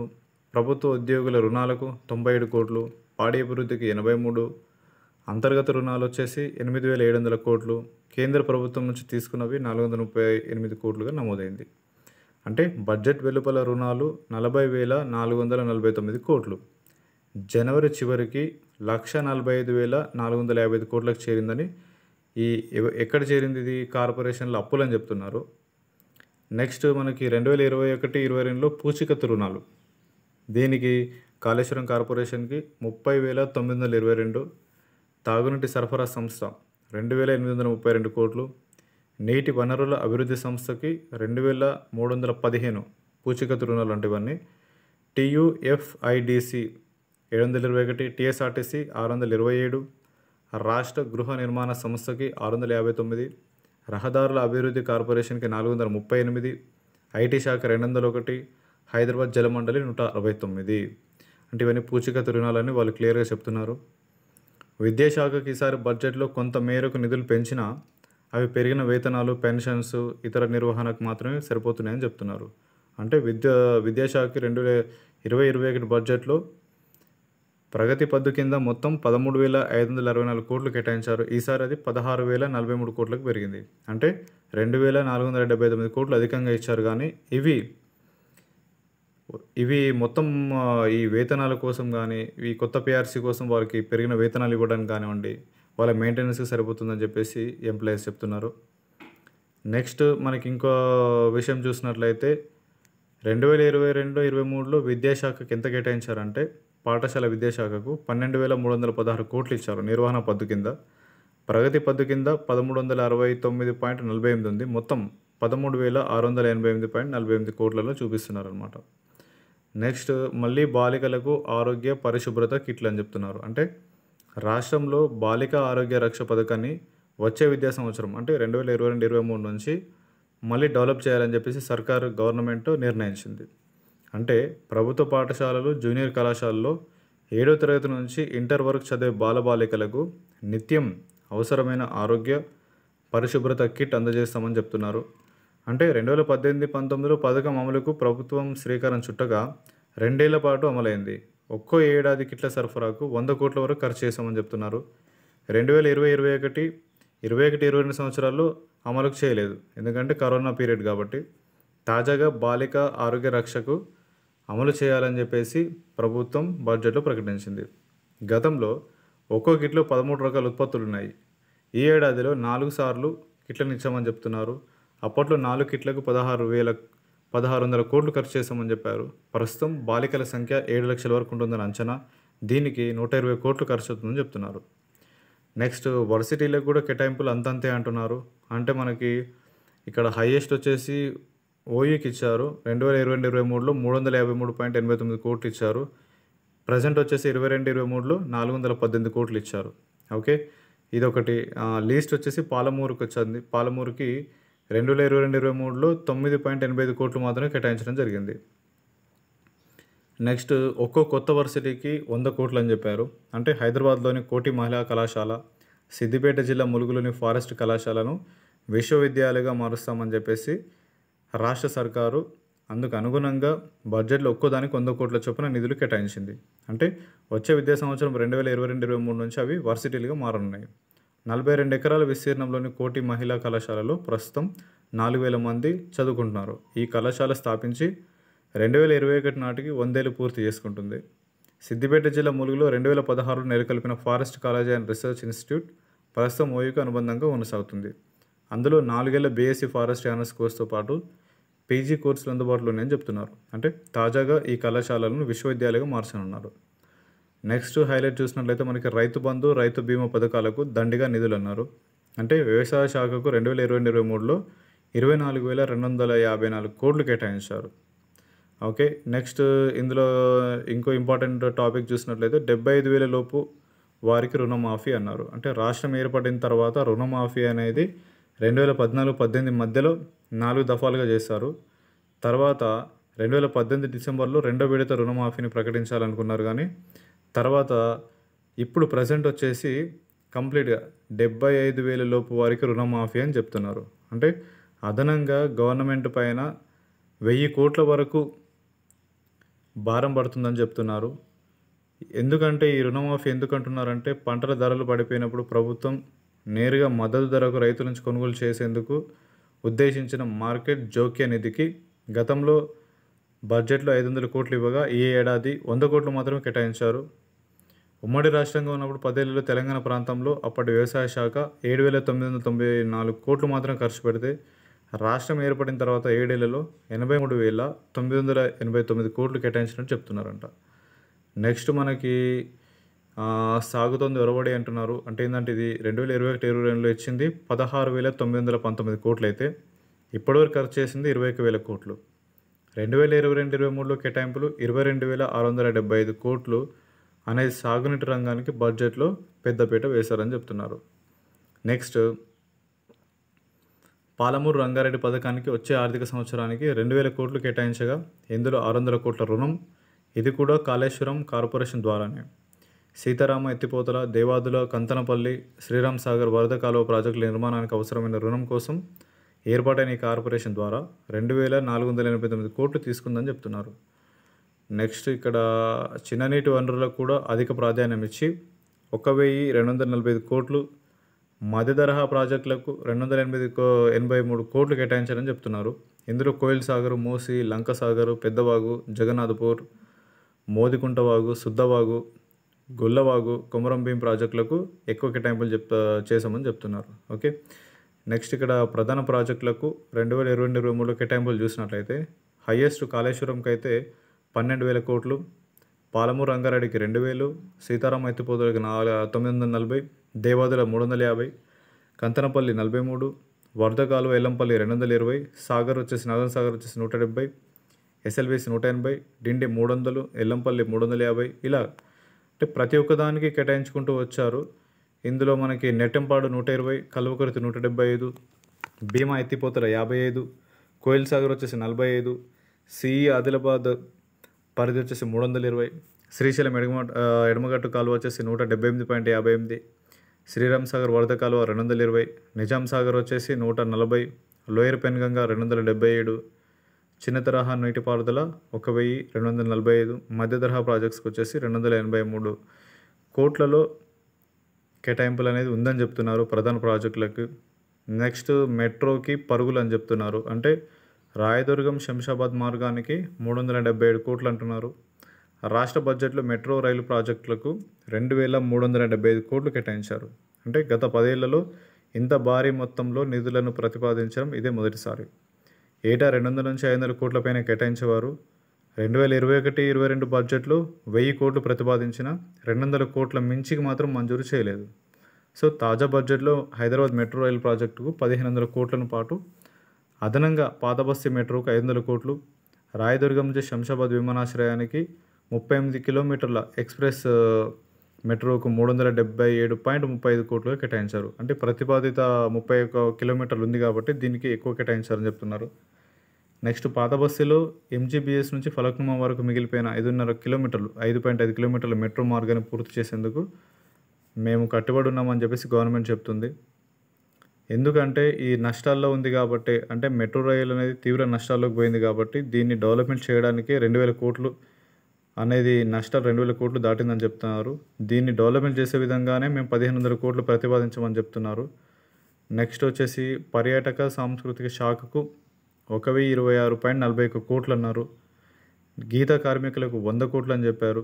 ప్రభుత్వ ఉద్యోగుల రుణాలకు తొంభై ఏడు కోట్లు పాడి అభివృద్ధికి ఎనభై మూడు అంతర్గత రుణాలు వచ్చేసి ఎనిమిది వేల ఏడు వందల కోట్లు కేంద్ర ప్రభుత్వం నుంచి తీసుకున్నవి నాలుగు వందల ముప్పై ఎనిమిది కోట్లుగా నమోదైంది అంటే బడ్జెట్ వెలుపల రుణాలు నలభై వేల నాలుగు వందల నలభై తొమ్మిది కోట్లు జనవరి చివరికి లక్ష నలభై ఐదు వేల నాలుగు వందల యాభై ఐదు కోట్లకు చేరిందని ఈ ఎక్కడ చేరింది ఇది కార్పొరేషన్ల అప్పులు అని చెప్తున్నారు నెక్స్ట్ మనకి రెండు వేల ఇరవై ఒకటి ఇరవై రెండులో పూచికత్తు రుణాలు దీనికి కాళేశ్వరం కార్పొరేషన్కి ముప్పై వేల తొమ్మిది వందల ఇరవై రెండు తాగునీటి సరఫరా సంస్థ రెండు వేల ఎనిమిది వందల ముప్పై రెండు కోట్లు నీటి వనరుల అభివృద్ధి సంస్థకి రెండు వేల మూడు వందల పదిహేను పూచికత్తు రుణాలు వంటివన్నీ టీయుఎఫ్ఐడిసి ఏడు వందల ఇరవై ఒకటి టీఎస్ఆర్టీసీ ఆరు వందల ఇరవై ఏడు రాష్ట్ర గృహ నిర్మాణ సంస్థకి ఆరు వందల యాభై తొమ్మిది రహదారుల అభివృద్ధి కార్పొరేషన్కి నాలుగు వందల ముప్పై ఎనిమిది ఐటీ శాఖ రెండు వందల ఒకటి హైదరాబాద్ జలమండలి నూట అరవై తొమ్మిది అంటే ఇవన్నీ పూచికత్తు రుణాలని వాళ్ళు క్లియర్గా చెప్తున్నారు విద్యాశాఖకి ఈసారి బడ్జెట్లో కొంత మేరకు నిధులు పెంచినా అవి పెరిగిన వేతనాలు పెన్షన్స్ ఇతర నిర్వహణకు మాత్రమే సరిపోతున్నాయని చెప్తున్నారు అంటే విద్యా విద్యాశాఖకి రెండు ఇరవై ఇరవై ఒకటి బడ్జెట్లో ప్రగతి పద్దు కింద మొత్తం పదమూడు వేల ఐదు వందల అరవై నాలుగు కోట్లు కేటాయించారు ఈసారి అది పదహారు వేల నలభై మూడు కోట్లకు పెరిగింది అంటే రెండు వేల నాలుగు వందల డెబ్బై తొమ్మిది కోట్లు అధికంగా ఇచ్చారు కానీ ఇవి ఇవి మొత్తం ఈ వేతనాల కోసం కానీ ఈ కొత్త పిఆర్సీ కోసం వారికి పెరిగిన వేతనాలు ఇవ్వడానికి కానివ్వండి వాళ్ళ మెయింటెనెన్స్కి సరిపోతుందని చెప్పేసి ఎంప్లాయీస్ చెప్తున్నారు నెక్స్ట్ మనకి ఇంకో విషయం చూసినట్లయితే రెండు వేల ఇరవై రెండు ఇరవై మూడులో విద్యాశాఖకి ఎంత కేటాయించారంటే పాఠశాల విద్యాశాఖకు పన్నెండు వేల మూడు వందల పదహారు కోట్లు ఇచ్చారు నిర్వహణ పద్దు కింద ప్రగతి పద్దు కింద పదమూడు వందల అరవై తొమ్మిది పాయింట్ నలభై ఎనిమిది ఉంది మొత్తం పదమూడు వేల ఆరు వందల ఎనభై ఎనిమిది పాయింట్ నలభై ఎనిమిది కోట్లలో చూపిస్తున్నారనమాట నెక్స్ట్ మళ్ళీ బాలికలకు ఆరోగ్య పరిశుభ్రత కిట్లు అని చెప్తున్నారు అంటే రాష్ట్రంలో బాలిక ఆరోగ్య రక్ష పథకాన్ని వచ్చే విద్యా సంవత్సరం అంటే రెండు వేల ఇరవై రెండు ఇరవై మూడు నుంచి మళ్ళీ డెవలప్ చేయాలని చెప్పేసి సర్కారు గవర్నమెంట్ నిర్ణయించింది అంటే ప్రభుత్వ పాఠశాలలు జూనియర్ కళాశాలలో ఏడో తరగతి నుంచి ఇంటర్ వరకు చదివే బాలబాలికలకు నిత్యం అవసరమైన ఆరోగ్య పరిశుభ్రత కిట్ అందజేస్తామని చెప్తున్నారు అంటే రెండు వేల పద్దెనిమిది పంతొమ్మిదిలో పథకం అమలుకు ప్రభుత్వం శ్రీకారం చుట్టగా రెండేళ్ల పాటు అమలైంది ఒక్కో ఏడాది కిట్ల సరఫరాకు వంద కోట్ల వరకు ఖర్చు చేశామని చెప్తున్నారు రెండు వేల ఇరవై ఇరవై ఒకటి ఇరవై ఒకటి ఇరవై రెండు సంవత్సరాల్లో అమలుకు చేయలేదు ఎందుకంటే కరోనా పీరియడ్ కాబట్టి తాజాగా బాలిక ఆరోగ్య రక్షకు అమలు చేయాలని చెప్పేసి ప్రభుత్వం బడ్జెట్లో ప్రకటించింది గతంలో ఒక్కో కిట్లో పదమూడు రకాల ఉత్పత్తులు ఉన్నాయి ఈ ఏడాదిలో నాలుగు సార్లు కిట్లను ఇచ్చామని చెప్తున్నారు అప్పట్లో నాలుగు కిట్లకు పదహారు వేల పదహారు వందల కోట్లు ఖర్చు చేశామని చెప్పారు ప్రస్తుతం బాలికల సంఖ్య ఏడు లక్షల వరకు ఉంటుందని అంచనా దీనికి నూట ఇరవై కోట్లు ఖర్చు అవుతుందని చెప్తున్నారు నెక్స్ట్ వర్సిటీలకు కూడా కేటాయింపులు అంతంతే అంటున్నారు అంటే మనకి ఇక్కడ హయ్యెస్ట్ వచ్చేసి ఓయూకి ఇచ్చారు రెండు వేల ఇరవై రెండు ఇరవై మూడులో మూడు వందల యాభై మూడు పాయింట్ ఎనభై తొమ్మిది కోట్లు ఇచ్చారు ప్రజెంట్ వచ్చేసి ఇరవై రెండు ఇరవై మూడులో నాలుగు వందల పద్దెనిమిది కోట్లు ఇచ్చారు ఓకే ఇదొకటి లీస్ట్ వచ్చేసి పాలమూరుకి వచ్చింది పాలమూరుకి రెండు వేల ఇరవై రెండు ఇరవై మూడులో తొమ్మిది పాయింట్ ఎనభై ఐదు కోట్లు మాత్రమే కేటాయించడం జరిగింది నెక్స్ట్ ఒక్కో కొత్త వర్సిటీకి వంద కోట్లు అని చెప్పారు అంటే హైదరాబాద్లోని కోటి మహిళా కళాశాల సిద్దిపేట జిల్లా ములుగులోని ఫారెస్ట్ కళాశాలను విశ్వవిద్యాలయంగా మారుస్తామని చెప్పేసి రాష్ట్ర సర్కారు అందుకు అనుగుణంగా బడ్జెట్లో ఒక్కోదానికి వంద కోట్ల చొప్పున నిధులు కేటాయించింది అంటే వచ్చే విద్యా సంవత్సరం రెండు వేల ఇరవై రెండు ఇరవై మూడు నుంచి అవి వర్సిటీలుగా మారనున్నాయి నలభై రెండు ఎకరాల విస్తీర్ణంలోని కోటి మహిళా కళాశాలలో ప్రస్తుతం నాలుగు వేల మంది చదువుకుంటున్నారు ఈ కళాశాల స్థాపించి రెండు వేల ఇరవై ఒకటి నాటికి వందేళ్ళు పూర్తి చేసుకుంటుంది సిద్దిపేట జిల్లా ములుగులో రెండు వేల పదహారులో నెలకొల్పిన forest college and research institute ప్రస్తుతం ఓయూకు అనుబంధంగా కొనసాగుతుంది అందులో నాలుగేళ్ల బీఎస్సీ ఫారెస్ట్ ఆనర్స్ కోర్సుతో పాటు పీజీ కోర్సులు అందుబాటులో ఉన్నాయని చెప్తున్నారు అంటే తాజాగా ఈ కళాశాలలను విశ్వవిద్యాలయంగా మార్చనున్నారు నెక్స్ట్ హైలైట్ చూసినట్లయితే మనకి రైతు బంధు రైతు బీమా పథకాలకు దండిగా నిధులు అన్నారు అంటే వ్యవసాయ శాఖకు రెండు వేల ఇరవై ఇరవై మూడులో ఇరవై నాలుగు వేల రెండు వందల యాభై నాలుగు కోట్లు కేటాయించారు ఓకే నెక్స్ట్ ఇందులో ఇంకో ఇంపార్టెంట్ టాపిక్ చూసినట్లయితే డెబ్బై ఐదు వేల లోపు వారికి రుణమాఫీ అన్నారు అంటే రాష్ట్రం ఏర్పడిన తర్వాత రుణమాఫీ అనేది రెండు వేల పద్నాలుగు పద్దెనిమిది మధ్యలో నాలుగు దఫాలుగా చేశారు తర్వాత రెండు వేల పద్దెనిమిది డిసెంబర్లో రెండో విడత రుణమాఫీని ప్రకటించాలనుకున్నారు కానీ తర్వాత ఇప్పుడు ప్రజెంట్ వచ్చేసి కంప్లీట్గా డెబ్బై ఐదు వేల లోపు వారికి రుణమాఫీ అని చెప్తున్నారు అంటే అదనంగా గవర్నమెంట్ పైన వెయ్యి కోట్ల వరకు భారం పడుతుందని చెప్తున్నారు ఎందుకంటే ఈ రుణమాఫీ ఎందుకంటున్నారంటే పంటల ధరలు పడిపోయినప్పుడు ప్రభుత్వం నేరుగా మద్దతు ధరకు రైతుల నుంచి కొనుగోలు చేసేందుకు ఉద్దేశించిన మార్కెట్ జోక్య నిధికి గతంలో బడ్జెట్లో ఐదు వందల కోట్లు ఇవ్వగా ఈ ఏడాది వంద కోట్లు మాత్రమే కేటాయించారు ఉమ్మడి రాష్ట్రంగా ఉన్నప్పుడు పదేళ్ళలో తెలంగాణ ప్రాంతంలో అప్పటి వ్యవసాయ శాఖ ఏడు వేల తొమ్మిది వందల తొంభై నాలుగు కోట్లు మాత్రం ఖర్చు పెడితే రాష్ట్రం ఏర్పడిన తర్వాత ఏడేళ్లలో ఎనభై మూడు వేల తొమ్మిది వందల ఎనభై తొమ్మిది కోట్లు కేటాయించినట్టు చెప్తున్నారంట నెక్స్ట్ మనకి సాగుతోంది ఒరవడి అంటున్నారు అంటే ఏంటంటే ఇది రెండు వేల ఇరవై ఒకటి ఇరవై రెండులో ఇచ్చింది పదహారు వేల తొమ్మిది వందల పంతొమ్మిది కోట్లు అయితే ఇప్పటివరకు ఖర్చు చేసింది ఇరవై ఒక వేల కోట్లు రెండు వేల ఇరవై రెండు ఇరవై మూడులో కేటాయింపులు ఇరవై రెండు వేల ఆరు వందల డెబ్బై ఐదు కోట్లు అనేది సాగునీటి రంగానికి బడ్జెట్లో పెద్దపీట వేశారని చెప్తున్నారు నెక్స్ట్ పాలమూరు రంగారెడ్డి పథకానికి వచ్చే ఆర్థిక సంవత్సరానికి రెండు వేల కోట్లు కేటాయించగా ఇందులో ఆరు వందల కోట్ల రుణం ఇది కూడా కాళేశ్వరం కార్పొరేషన్ ద్వారానే సీతారామ ఎత్తిపోతల దేవాదుల కంతనపల్లి శ్రీరామ్ సాగర్ వరద కాలువ ప్రాజెక్టుల నిర్మాణానికి అవసరమైన రుణం కోసం ఏర్పాటైన ఈ కార్పొరేషన్ ద్వారా రెండు వేల నాలుగు వందల ఎనభై తొమ్మిది కోట్లు తీసుకుందని చెప్తున్నారు నెక్స్ట్ ఇక్కడ చిన్ననీటి వనరులకు కూడా అధిక ప్రాధాన్యం ఇచ్చి ఒక వెయ్యి రెండు వందల నలభై ఐదు కోట్లు మధ్య తరహా ప్రాజెక్టులకు రెండు వందల ఎనిమిది ఎనభై మూడు కోట్లు కేటాయించారని చెప్తున్నారు ఇందులో కోయిల్ సాగర్ మూసి లంక సాగర్ పెద్దవాగు జగన్నాథపూర్ మోదికుంటవాగు సుద్దవాగు గొల్లవాగు కొమరంభీం ప్రాజెక్టులకు ఎక్కువ కేటాయింపులు చెప్తా చేశామని చెప్తున్నారు ఓకే నెక్స్ట్ ఇక్కడ ప్రధాన ప్రాజెక్టులకు రెండు వేల ఇరవై రెండు ఇరవై మూడులో కేటాయింపులు చూసినట్లయితే హయ్యెస్ట్ కాళేశ్వరంకి అయితే పన్నెండు వేల కోట్లు పాలమూరు రంగారెడ్డికి రెండు వేలు సీతారాం ఎత్తిపోతులకి నాలుగు తొమ్మిది వందల నలభై దేవాదుల మూడు వందల యాభై కంతనపల్లి నలభై మూడు వరదకాలు ఎల్లంపల్లి రెండు వందల ఇరవై సాగర్ వచ్చేసి నగరం సాగర్ వచ్చేసి నూట డెబ్బై ఎస్ఎల్బీసీ నూట ఎనభై డిండి మూడు వందలు ఎల్లంపల్లి మూడు వందల యాభై ఇలా అంటే ప్రతి ఒక్కదానికి కేటాయించుకుంటూ వచ్చారు ఇందులో మనకి నెట్టెంపాడు నూట ఇరవై కల్వకరితి నూట డెబ్బై ఐదు భీమా ఎత్తిపోతల యాభై ఐదు కోయిల్ సాగర్ వచ్చేసి నలభై ఐదు సిఈ ఆదిలాబాద్ పరిధి వచ్చేసి మూడు వందల ఇరవై శ్రీశైలం ఎడమ ఎడమగట్టు కాలువ వచ్చేసి నూట డెబ్బై ఎనిమిది పాయింట్ యాభై ఎనిమిది శ్రీరామ్ సాగర్ వరద కాలువ రెండు వందల ఇరవై నిజాం సాగర్ వచ్చేసి నూట నలభై లోయర్ పెన్గంగా రెండు వందల డెబ్బై ఏడు చిన్న తరహా నీటిపారుదల ఒక వెయ్యి రెండు వందల నలభై ఐదు మధ్య తరహా ప్రాజెక్ట్స్కి వచ్చేసి రెండు వందల ఎనభై మూడు కోట్లలో కేటాయింపులు అనేది ఉందని చెప్తున్నారు ప్రధాన ప్రాజెక్టులకు నెక్స్ట్ మెట్రోకి పరుగులు అని చెప్తున్నారు అంటే రాయదుర్గం శంషాబాద్ మార్గానికి మూడు వందల డెబ్బై ఏడు కోట్లు అంటున్నారు రాష్ట్ర బడ్జెట్లో మెట్రో రైలు ప్రాజెక్టులకు రెండు వేల మూడు వందల డెబ్బై ఐదు కోట్లు కేటాయించారు అంటే గత పదేళ్లలో ఇంత భారీ మొత్తంలో నిధులను ప్రతిపాదించడం ఇదే మొదటిసారి ఏటా రెండు వందల నుంచి ఐదు వందల కోట్ల పైన కేటాయించేవారు రెండు వేల ఇరవై ఒకటి ఇరవై రెండు బడ్జెట్లో వెయ్యి కోట్లు ప్రతిపాదించిన రెండు వందల కోట్ల మించికి మాత్రం మంజూరు చేయలేదు సో తాజా బడ్జెట్లో హైదరాబాద్ మెట్రో రైల్ ప్రాజెక్టుకు పదిహేను వందల కోట్లను పాటు అదనంగా పాతబస్తి మెట్రోకు ఐదు వందల కోట్లు రాయదుర్గం నుంచి శంషాబాద్ విమానాశ్రయానికి ముప్పై ఎనిమిది కిలోమీటర్ల ఎక్స్ప్రెస్ మెట్రోకు మూడు వందల డెబ్బై ఏడు పాయింట్ ముప్పై ఐదు కోట్లుగా కేటాయించారు అంటే ప్రతిపాదిత ముప్పై ఒక్క కిలోమీటర్లు ఉంది కాబట్టి దీనికి ఎక్కువ కేటాయించారని చెప్తున్నారు నెక్స్ట్ పాత బస్సులో ఎంజీబీఎస్ నుంచి ఫలక్నుమా వరకు మిగిలిపోయిన ఐదున్నర కిలోమీటర్లు ఐదు పాయింట్ ఐదు కిలోమీటర్ల మెట్రో మార్గాన్ని పూర్తి చేసేందుకు మేము కట్టుబడి ఉన్నామని చెప్పేసి గవర్నమెంట్ చెప్తుంది ఎందుకంటే ఈ నష్టాల్లో ఉంది కాబట్టి అంటే మెట్రో రైలు అనేది తీవ్ర నష్టాల్లోకి పోయింది కాబట్టి దీన్ని డెవలప్మెంట్ చేయడానికి రెండు వేల కోట్లు అనేది నష్టం రెండు వేల కోట్లు దాటిందని చెప్తున్నారు దీన్ని డెవలప్మెంట్ చేసే విధంగానే మేము పదిహేను వందల కోట్లు ప్రతిపాదించమని చెప్తున్నారు నెక్స్ట్ వచ్చేసి పర్యాటక సాంస్కృతిక శాఖకు ఒక వెయ్యి ఇరవై ఆరు పాయింట్ నలభై ఒక్క కోట్లు అన్నారు గీత కార్మికులకు వంద కోట్లు అని చెప్పారు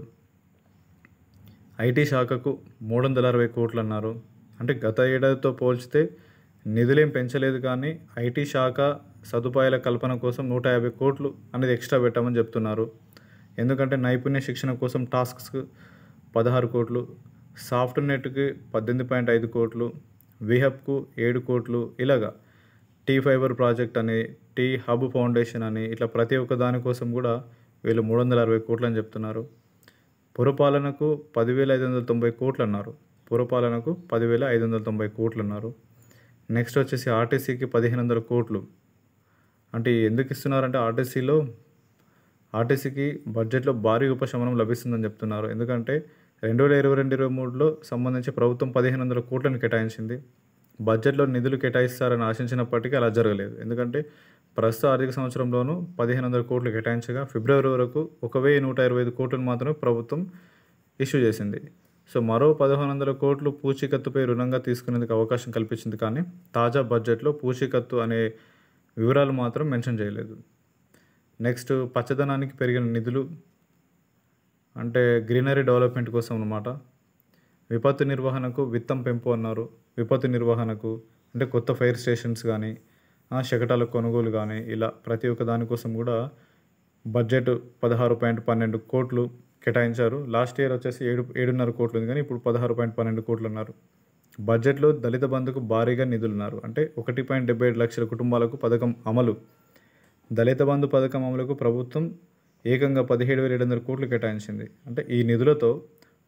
ఐటీ శాఖకు మూడు వందల అరవై కోట్లు అన్నారు అంటే గత ఏడాదితో పోల్చితే నిధులేం పెంచలేదు కానీ ఐటీ శాఖ సదుపాయాల కల్పన కోసం నూట యాభై కోట్లు అనేది ఎక్స్ట్రా పెట్టామని చెప్తున్నారు ఎందుకంటే నైపుణ్య శిక్షణ కోసం టాస్క్స్ పదహారు కోట్లు సాఫ్ట్ నెట్కి పద్దెనిమిది పాయింట్ ఐదు కోట్లు విహబ్కు ఏడు కోట్లు ఇలాగా టీ ఫైబర్ ప్రాజెక్ట్ అని టీ హబ్ ఫౌండేషన్ అని ఇట్లా ప్రతి ఒక్క దానికోసం కూడా వీళ్ళు మూడు వందల అరవై కోట్లు అని చెప్తున్నారు పురపాలనకు పదివేల ఐదు వందల తొంభై కోట్లు అన్నారు పురపాలనకు పదివేల ఐదు వందల తొంభై కోట్లు అన్నారు నెక్స్ట్ వచ్చేసి ఆర్టీసీకి పదిహేను వందల కోట్లు అంటే ఎందుకు ఇస్తున్నారంటే ఆర్టీసీలో ఆర్టీసీకి బడ్జెట్లో భారీ ఉపశమనం లభిస్తుందని చెప్తున్నారు ఎందుకంటే రెండు వేల ఇరవై రెండు ఇరవై మూడులో సంబంధించి ప్రభుత్వం పదిహేను వందల కోట్లను కేటాయించింది బడ్జెట్లో నిధులు కేటాయిస్తారని ఆశించినప్పటికీ అలా జరగలేదు ఎందుకంటే ప్రస్తుత ఆర్థిక సంవత్సరంలోనూ పదిహేను వందల కోట్లు కేటాయించగా ఫిబ్రవరి వరకు ఒక వెయ్యి నూట ఇరవై ఐదు కోట్లను మాత్రమే ప్రభుత్వం ఇష్యూ చేసింది సో మరో పదహారు వందల కోట్లు పూచీకత్తుపై రుణంగా తీసుకునేందుకు అవకాశం కల్పించింది కానీ తాజా బడ్జెట్లో పూచీకత్తు అనే వివరాలు మాత్రం మెన్షన్ చేయలేదు నెక్స్ట్ పచ్చదనానికి పెరిగిన నిధులు అంటే గ్రీనరీ డెవలప్మెంట్ కోసం అనమాట విపత్తు నిర్వహణకు విత్తం పెంపు అన్నారు విపత్తు నిర్వహణకు అంటే కొత్త ఫైర్ స్టేషన్స్ కానీ శకటాల కొనుగోలు కానీ ఇలా ప్రతి ఒక్క దానికోసం కూడా బడ్జెట్ పదహారు పాయింట్ పన్నెండు కోట్లు కేటాయించారు లాస్ట్ ఇయర్ వచ్చేసి ఏడు ఏడున్నర కోట్లు ఉంది కానీ ఇప్పుడు పదహారు పాయింట్ పన్నెండు కోట్లు ఉన్నారు బడ్జెట్లో దళిత బంధుకు భారీగా నిధులున్నారు అంటే ఒకటి పాయింట్ డెబ్బై ఏడు లక్షల కుటుంబాలకు పథకం అమలు దళిత బంధు పథకం అమలుకు ప్రభుత్వం ఏకంగా పదిహేడు వేల ఏడు వందల కోట్లు కేటాయించింది అంటే ఈ నిధులతో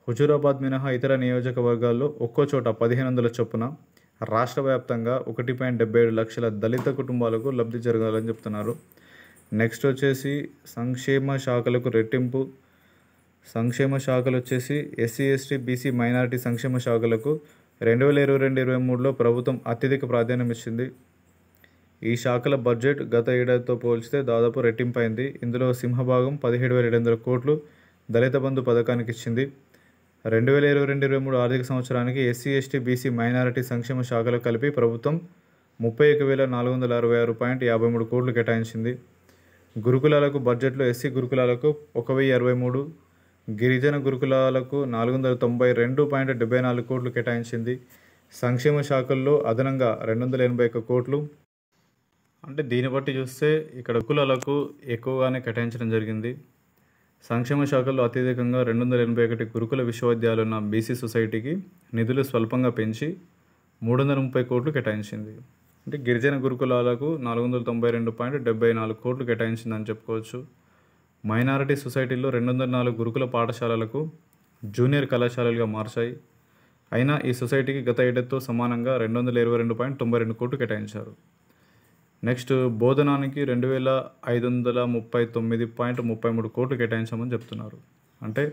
హుజూరాబాద్ మినహా ఇతర నియోజకవర్గాల్లో ఒక్కో చోట పదిహేను వందల చొప్పున రాష్ట్ర వ్యాప్తంగా ఒకటి పాయింట్ డెబ్బై ఏడు లక్షల దళిత కుటుంబాలకు లబ్ధి జరగాలని చెప్తున్నారు నెక్స్ట్ వచ్చేసి సంక్షేమ శాఖలకు రెట్టింపు సంక్షేమ శాఖలు వచ్చేసి ఎస్సీ ఎస్టీ బీసీ మైనారిటీ సంక్షేమ శాఖలకు రెండు వేల ఇరవై రెండు ఇరవై మూడులో ప్రభుత్వం అత్యధిక ప్రాధాన్యం ఇచ్చింది ఈ శాఖల బడ్జెట్ గత ఏడాదితో పోల్చితే దాదాపు రెట్టింపైంది ఇందులో సింహభాగం పదిహేడు వేల ఏడు వందల కోట్లు దళిత బంధు పథకానికి ఇచ్చింది రెండు వేల ఇరవై రెండు ఇరవై మూడు ఆర్థిక సంవత్సరానికి ఎస్సీ ఎస్టీ బీసీ మైనారిటీ సంక్షేమ శాఖలు కలిపి ప్రభుత్వం ముప్పై ఒక వేల నాలుగు వందల అరవై ఆరు పాయింట్ యాభై మూడు కోట్లు కేటాయించింది గురుకులాలకు బడ్జెట్లో ఎస్సీ గురుకులాలకు ఒక వెయ్యి అరవై మూడు గిరిజన గురుకులాలకు నాలుగు వందల తొంభై రెండు పాయింట్ డెబ్బై నాలుగు కోట్లు కేటాయించింది సంక్షేమ శాఖల్లో అదనంగా రెండు వందల ఎనభై ఒక్క కోట్లు అంటే దీన్ని బట్టి చూస్తే ఇక్కడ కులాలకు ఎక్కువగానే కేటాయించడం జరిగింది సంక్షేమ శాఖలో అత్యధికంగా రెండు వందల ఎనభై ఒకటి గురుకుల విశ్వవిద్యాలయం ఉన్న బీసీ సొసైటీకి నిధులు స్వల్పంగా పెంచి మూడు వందల ముప్పై కోట్లు కేటాయించింది అంటే గిరిజన గురుకులాలకు నాలుగు వందల తొంభై రెండు పాయింట్ డెబ్బై నాలుగు కోట్లు కేటాయించిందని చెప్పుకోవచ్చు మైనారిటీ సొసైటీలో రెండు వందల నాలుగు గురుకుల పాఠశాలలకు జూనియర్ కళాశాలలుగా మార్చాయి అయినా ఈ సొసైటీకి గత ఏడాదితో సమానంగా రెండు వందల ఇరవై రెండు పాయింట్ తొంభై రెండు కోట్లు కేటాయించారు నెక్స్ట్ బోధనానికి రెండు వేల ఐదు వందల ముప్పై తొమ్మిది పాయింట్ ముప్పై మూడు కోట్లు కేటాయించామని చెప్తున్నారు అంటే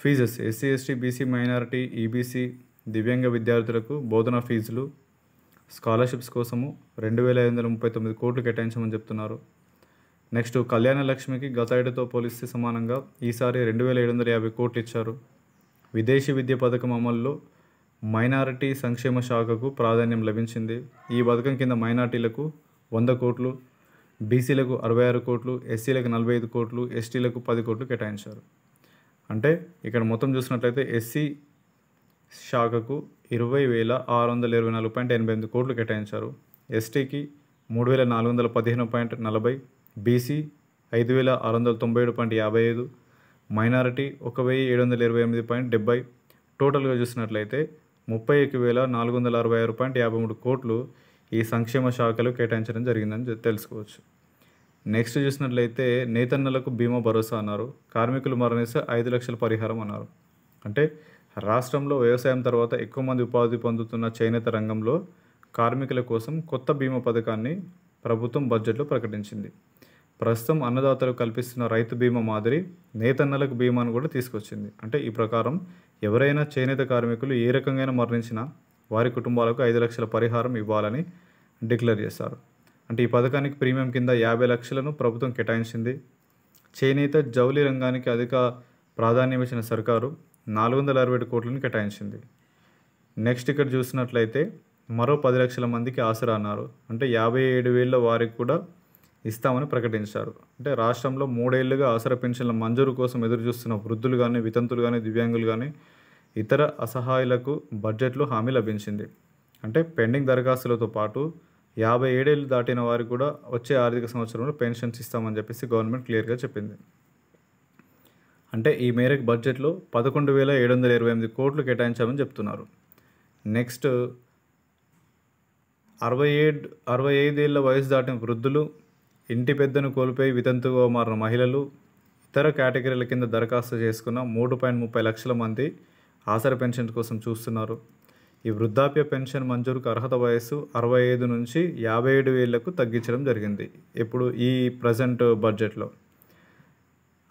fees SC ST BC minority EBC దివ్యాంగ విద్యార్థులకు బోధనా ఫీజులు స్కాలర్షిప్స్ కోసము రెండు వేల ఐదు వందల ముప్పై తొమ్మిది కోట్లు కేటాయించమని చెప్తున్నారు నెక్స్ట్ కళ్యాణ లక్ష్మికి గత ఏడుతో పోలిస్తే సమానంగా ఈసారి రెండు వేల ఏడు వందల యాభై కోట్లు ఇచ్చారు విదేశీ విద్య పథకం అమల్లో మైనారిటీ సంక్షేమ శాఖకు ప్రాధాన్యం లభించింది ఈ పథకం కింద మైనార్టీలకు వంద కోట్లు బీసీలకు అరవై ఆరు కోట్లు ఎస్సీలకు నలభై ఐదు కోట్లు ఎస్టీలకు పది కోట్లు కేటాయించారు అంటే ఇక్కడ మొత్తం చూసినట్లయితే ఎస్సీ శాఖకు ఇరవై వేల ఆరు వందల ఇరవై నాలుగు పాయింట్ ఎనభై ఎనిమిది కోట్లు కేటాయించారు ఎస్టీకి మూడు వేల నాలుగు వందల పదిహేను పాయింట్ నలభై బీసీ ఐదు వేల ఆరు వందల తొంభై ఏడు పాయింట్ యాభై ఐదు మైనారిటీ ఒక వెయ్యి ఏడు వందల ఇరవై ఎనిమిది పాయింట్ డెబ్బై టోటల్గా చూసినట్లయితే ముప్పై ఒక వేల నాలుగు వందల అరవై ఆరు పాయింట్ యాభై మూడు కోట్లు ఈ సంక్షేమ శాఖలు కేటాయించడం జరిగిందని తెలుసుకోవచ్చు నెక్స్ట్ చూసినట్లయితే నేతన్నలకు బీమా భరోసా అన్నారు కార్మికులు మరణిస్తే ఐదు లక్షల పరిహారం అన్నారు అంటే రాష్ట్రంలో వ్యవసాయం తర్వాత ఎక్కువ మంది ఉపాధి పొందుతున్న చేనేత రంగంలో కార్మికుల కోసం కొత్త బీమా పథకాన్ని ప్రభుత్వం బడ్జెట్లో ప్రకటించింది ప్రస్తుతం అన్నదాతలు కల్పిస్తున్న రైతు బీమా మాదిరి నేతన్నలకు బీమాను కూడా తీసుకొచ్చింది అంటే ఈ ప్రకారం ఎవరైనా చేనేత కార్మికులు ఏ రకంగా మరణించినా వారి కుటుంబాలకు ఐదు లక్షల పరిహారం ఇవ్వాలని డిక్లేర్ చేశారు అంటే ఈ పథకానికి ప్రీమియం కింద యాభై లక్షలను ప్రభుత్వం కేటాయించింది చేనేత జౌలి రంగానికి అధిక ప్రాధాన్యం ఇచ్చిన సర్కారు నాలుగు వందల అరవై కోట్లను కేటాయించింది నెక్స్ట్ ఇక్కడ చూసినట్లయితే మరో పది లక్షల మందికి ఆసరా అన్నారు అంటే యాభై ఏడు వేల వారికి కూడా ఇస్తామని ప్రకటించారు అంటే రాష్ట్రంలో మూడేళ్లుగా ఆసరా పెన్షన్ల మంజూరు కోసం ఎదురు చూస్తున్న వృద్ధులు కానీ వితంతులు కానీ దివ్యాంగులు కానీ ఇతర అసహాయులకు బడ్జెట్లో హామీ లభించింది అంటే పెండింగ్ దరఖాస్తులతో పాటు యాభై ఏడేళ్ళు దాటిన వారు కూడా వచ్చే ఆర్థిక సంవత్సరంలో పెన్షన్స్ ఇస్తామని చెప్పేసి గవర్నమెంట్ క్లియర్గా చెప్పింది అంటే ఈ మేరకు బడ్జెట్లో పదకొండు వేల ఏడు వందల ఇరవై ఎనిమిది కోట్లు కేటాయించామని చెప్తున్నారు నెక్స్ట్ అరవై ఏడు అరవై ఐదేళ్ల వయసు దాటిన వృద్ధులు ఇంటి పెద్దను కోల్పోయి వితంతుగా మారిన మహిళలు ఇతర కేటగిరీల కింద దరఖాస్తు చేసుకున్న మూడు పాయింట్ ముప్పై లక్షల మంది ఆసర పెన్షన్ కోసం చూస్తున్నారు ఈ వృద్ధాప్య పెన్షన్ మంజూరుకు అర్హత వయస్సు అరవై ఐదు నుంచి యాభై ఏడు వేలకు తగ్గించడం జరిగింది ఇప్పుడు ఈ ప్రజెంట్ బడ్జెట్లో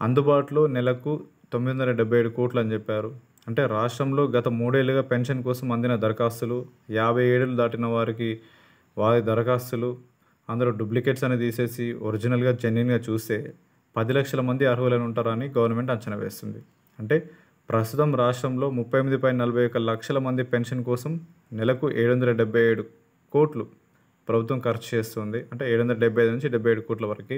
అందుబాటులో నెలకు తొమ్మిది వందల డెబ్బై ఏడు కోట్లు అని చెప్పారు అంటే రాష్ట్రంలో గత మూడేళ్లుగా పెన్షన్ కోసం అందిన దరఖాస్తులు యాభై ఏడులు దాటిన వారికి వారి దరఖాస్తులు అందులో డూప్లికేట్స్ అని తీసేసి ఒరిజినల్గా జెన్యున్గా చూస్తే పది లక్షల మంది అర్హులను ఉంటారని గవర్నమెంట్ అంచనా వేస్తుంది అంటే ప్రస్తుతం రాష్ట్రంలో ముప్పై ఎనిమిది పై నలభై ఒక లక్షల మంది పెన్షన్ కోసం నెలకు ఏడు వందల డెబ్బై ఏడు కోట్లు ప్రభుత్వం ఖర్చు చేస్తుంది అంటే ఏడు వందల డెబ్బై ఐదు నుంచి డెబ్బై ఏడు కోట్ల వరకు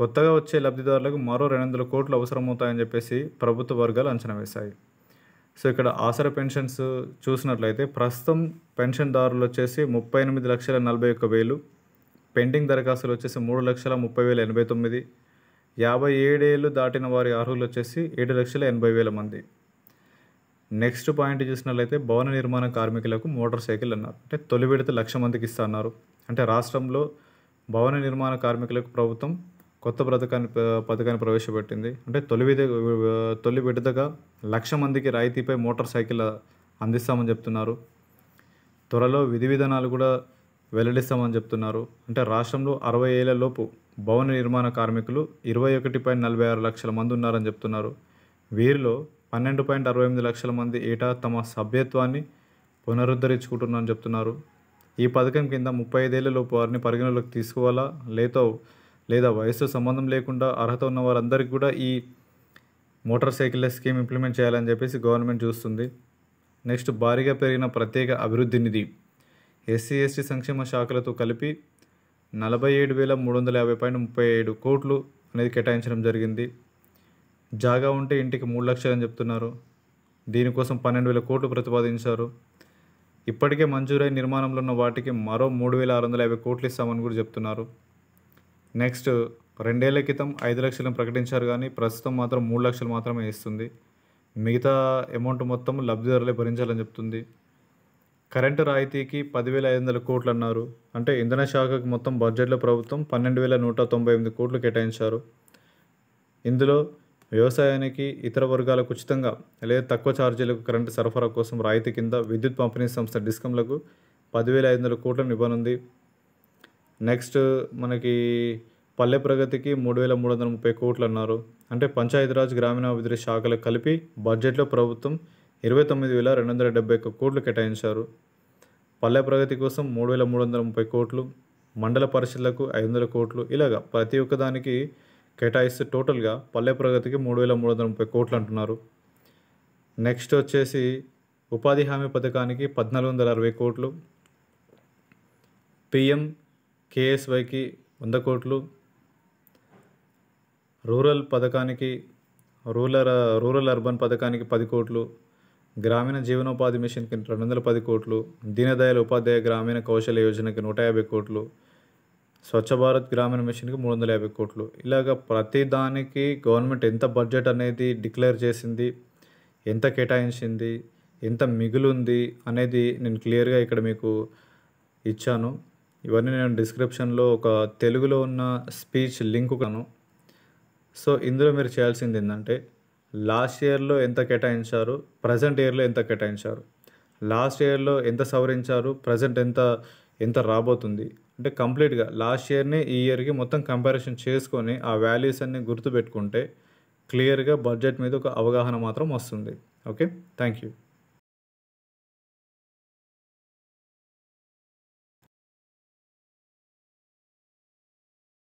కొత్తగా వచ్చే లబ్ధిదారులకు మరో రెండు వందల కోట్లు అవసరమవుతాయని చెప్పేసి ప్రభుత్వ వర్గాలు అంచనా వేశాయి సో ఇక్కడ ఆసర పెన్షన్స్ చూసినట్లయితే ప్రస్తుతం పెన్షన్దారులు వచ్చేసి ముప్పై ఎనిమిది లక్షల నలభై ఒక్క వేలు పెండింగ్ దరఖాస్తులు వచ్చేసి మూడు లక్షల ముప్పై వేల ఎనభై తొమ్మిది యాభై ఏడేళ్ళు దాటిన వారి అర్హులు వచ్చేసి ఏడు లక్షల ఎనభై వేల మంది నెక్స్ట్ పాయింట్ చూసినట్లయితే భవన నిర్మాణ కార్మికులకు మోటార్ సైకిల్ అన్నారు అంటే తొలి విడత లక్ష మందికి ఇస్తా అన్నారు అంటే రాష్ట్రంలో భవన నిర్మాణ కార్మికులకు ప్రభుత్వం కొత్త పథకాన్ని పథకాన్ని ప్రవేశపెట్టింది అంటే తొలి విధ తొలి విడతగా లక్ష మందికి రాయితీపై మోటార్ సైకిల్ అందిస్తామని చెప్తున్నారు త్వరలో విధి విధానాలు కూడా వెల్లడిస్తామని చెప్తున్నారు అంటే రాష్ట్రంలో అరవై ఏళ్లలోపు భవన నిర్మాణ కార్మికులు ఇరవై ఒకటి పాయింట్ నలభై ఆరు లక్షల మంది ఉన్నారని చెప్తున్నారు వీరిలో పన్నెండు పాయింట్ అరవై ఎనిమిది లక్షల మంది ఏటా తమ సభ్యత్వాన్ని పునరుద్ధరించుకుంటున్నారని చెప్తున్నారు ఈ పథకం కింద ముప్పై ఐదేళ్లలోపు వారిని పరిగణలోకి తీసుకోవాలా లేదో లేదా వయస్సు సంబంధం లేకుండా అర్హత ఉన్న వారందరికీ కూడా ఈ మోటార్ సైకిళ్ళ స్కీమ్ ఇంప్లిమెంట్ చేయాలని చెప్పేసి గవర్నమెంట్ చూస్తుంది నెక్స్ట్ భారీగా పెరిగిన ప్రత్యేక అభివృద్ధి నిధి ఎస్సీ ఎస్టీ సంక్షేమ శాఖలతో కలిపి నలభై ఏడు వేల మూడు వందల యాభై పాయింట్ ముప్పై ఏడు కోట్లు అనేది కేటాయించడం జరిగింది జాగా ఉంటే ఇంటికి మూడు లక్షలు అని చెప్తున్నారు దీనికోసం పన్నెండు వేల కోట్లు ప్రతిపాదించారు ఇప్పటికే మంజూరై నిర్మాణంలో ఉన్న వాటికి మరో మూడు వేల ఆరు వందల యాభై కోట్లు ఇస్తామని కూడా చెప్తున్నారు నెక్స్ట్ రెండేళ్ల క్రితం ఐదు లక్షలను ప్రకటించారు కానీ ప్రస్తుతం మాత్రం మూడు లక్షలు మాత్రమే ఇస్తుంది మిగతా అమౌంట్ మొత్తం లబ్ధిదారులే భరించాలని చెప్తుంది కరెంటు రాయితీకి పదివేల ఐదు వందల కోట్లు అన్నారు అంటే ఇంధన శాఖకు మొత్తం బడ్జెట్లో ప్రభుత్వం పన్నెండు వేల నూట తొంభై ఎనిమిది కోట్లు కేటాయించారు ఇందులో వ్యవసాయానికి ఇతర వర్గాలకు ఉచితంగా లేదా తక్కువ ఛార్జీలకు కరెంటు సరఫరా కోసం రాయితీ కింద విద్యుత్ పంపిణీ సంస్థ డిస్కంలకు పదివేల ఐదు వందల కోట్లను ఇవ్వనుంది నెక్స్ట్ మనకి పల్లె ప్రగతికి మూడు వేల మూడు వందల ముప్పై కోట్లు అన్నారు అంటే పంచాయతీరాజ్ గ్రామీణాభివృద్ధి శాఖలకు కలిపి బడ్జెట్లో ప్రభుత్వం ఇరవై తొమ్మిది వేల రెండు వందల డెబ్బై ఒక్క కోట్లు కేటాయించారు పల్లె ప్రగతి కోసం మూడు వేల మూడు వందల ముప్పై కోట్లు మండల పరిషత్లకు ఐదు వందల కోట్లు ఇలాగ ప్రతి ఒక్కదానికి కేటాయిస్తే టోటల్గా పల్లె ప్రగతికి మూడు వేల మూడు వందల ముప్పై కోట్లు అంటున్నారు నెక్స్ట్ వచ్చేసి ఉపాధి హామీ పథకానికి పద్నాలుగు వందల అరవై కోట్లు పిఎం కేఎస్వైకి వంద కోట్లు రూరల్ పథకానికి రూరల్ రూరల్ అర్బన్ పథకానికి పది కోట్లు గ్రామీణ జీవనోపాధి మిషన్కి రెండు వందల పది కోట్లు దీనదయాళ ఉపాధ్యాయ గ్రామీణ కౌశల యోజనకి నూట యాభై కోట్లు స్వచ్ఛ భారత్ గ్రామీణ మిషన్కి మూడు వందల యాభై కోట్లు ఇలాగ ప్రతి దానికి గవర్నమెంట్ ఎంత బడ్జెట్ అనేది డిక్లేర్ చేసింది ఎంత కేటాయించింది ఎంత మిగులుంది అనేది నేను క్లియర్గా ఇక్కడ మీకు ఇచ్చాను ఇవన్నీ నేను డిస్క్రిప్షన్లో ఒక తెలుగులో ఉన్న స్పీచ్ లింక్ కాను సో ఇందులో మీరు చేయాల్సింది ఏంటంటే లాస్ట్ ఇయర్లో ఎంత కేటాయించారు ప్రజెంట్ ఇయర్లో ఎంత కేటాయించారు లాస్ట్ ఇయర్లో ఎంత సవరించారు ప్రజెంట్ ఎంత ఎంత రాబోతుంది అంటే కంప్లీట్గా లాస్ట్ ఇయర్ని ఈ ఇయర్కి మొత్తం కంపారిజన్ చేసుకొని ఆ వాల్యూస్ అన్ని గుర్తుపెట్టుకుంటే క్లియర్గా బడ్జెట్ మీద ఒక అవగాహన మాత్రం వస్తుంది ఓకే థ్యాంక్ యూ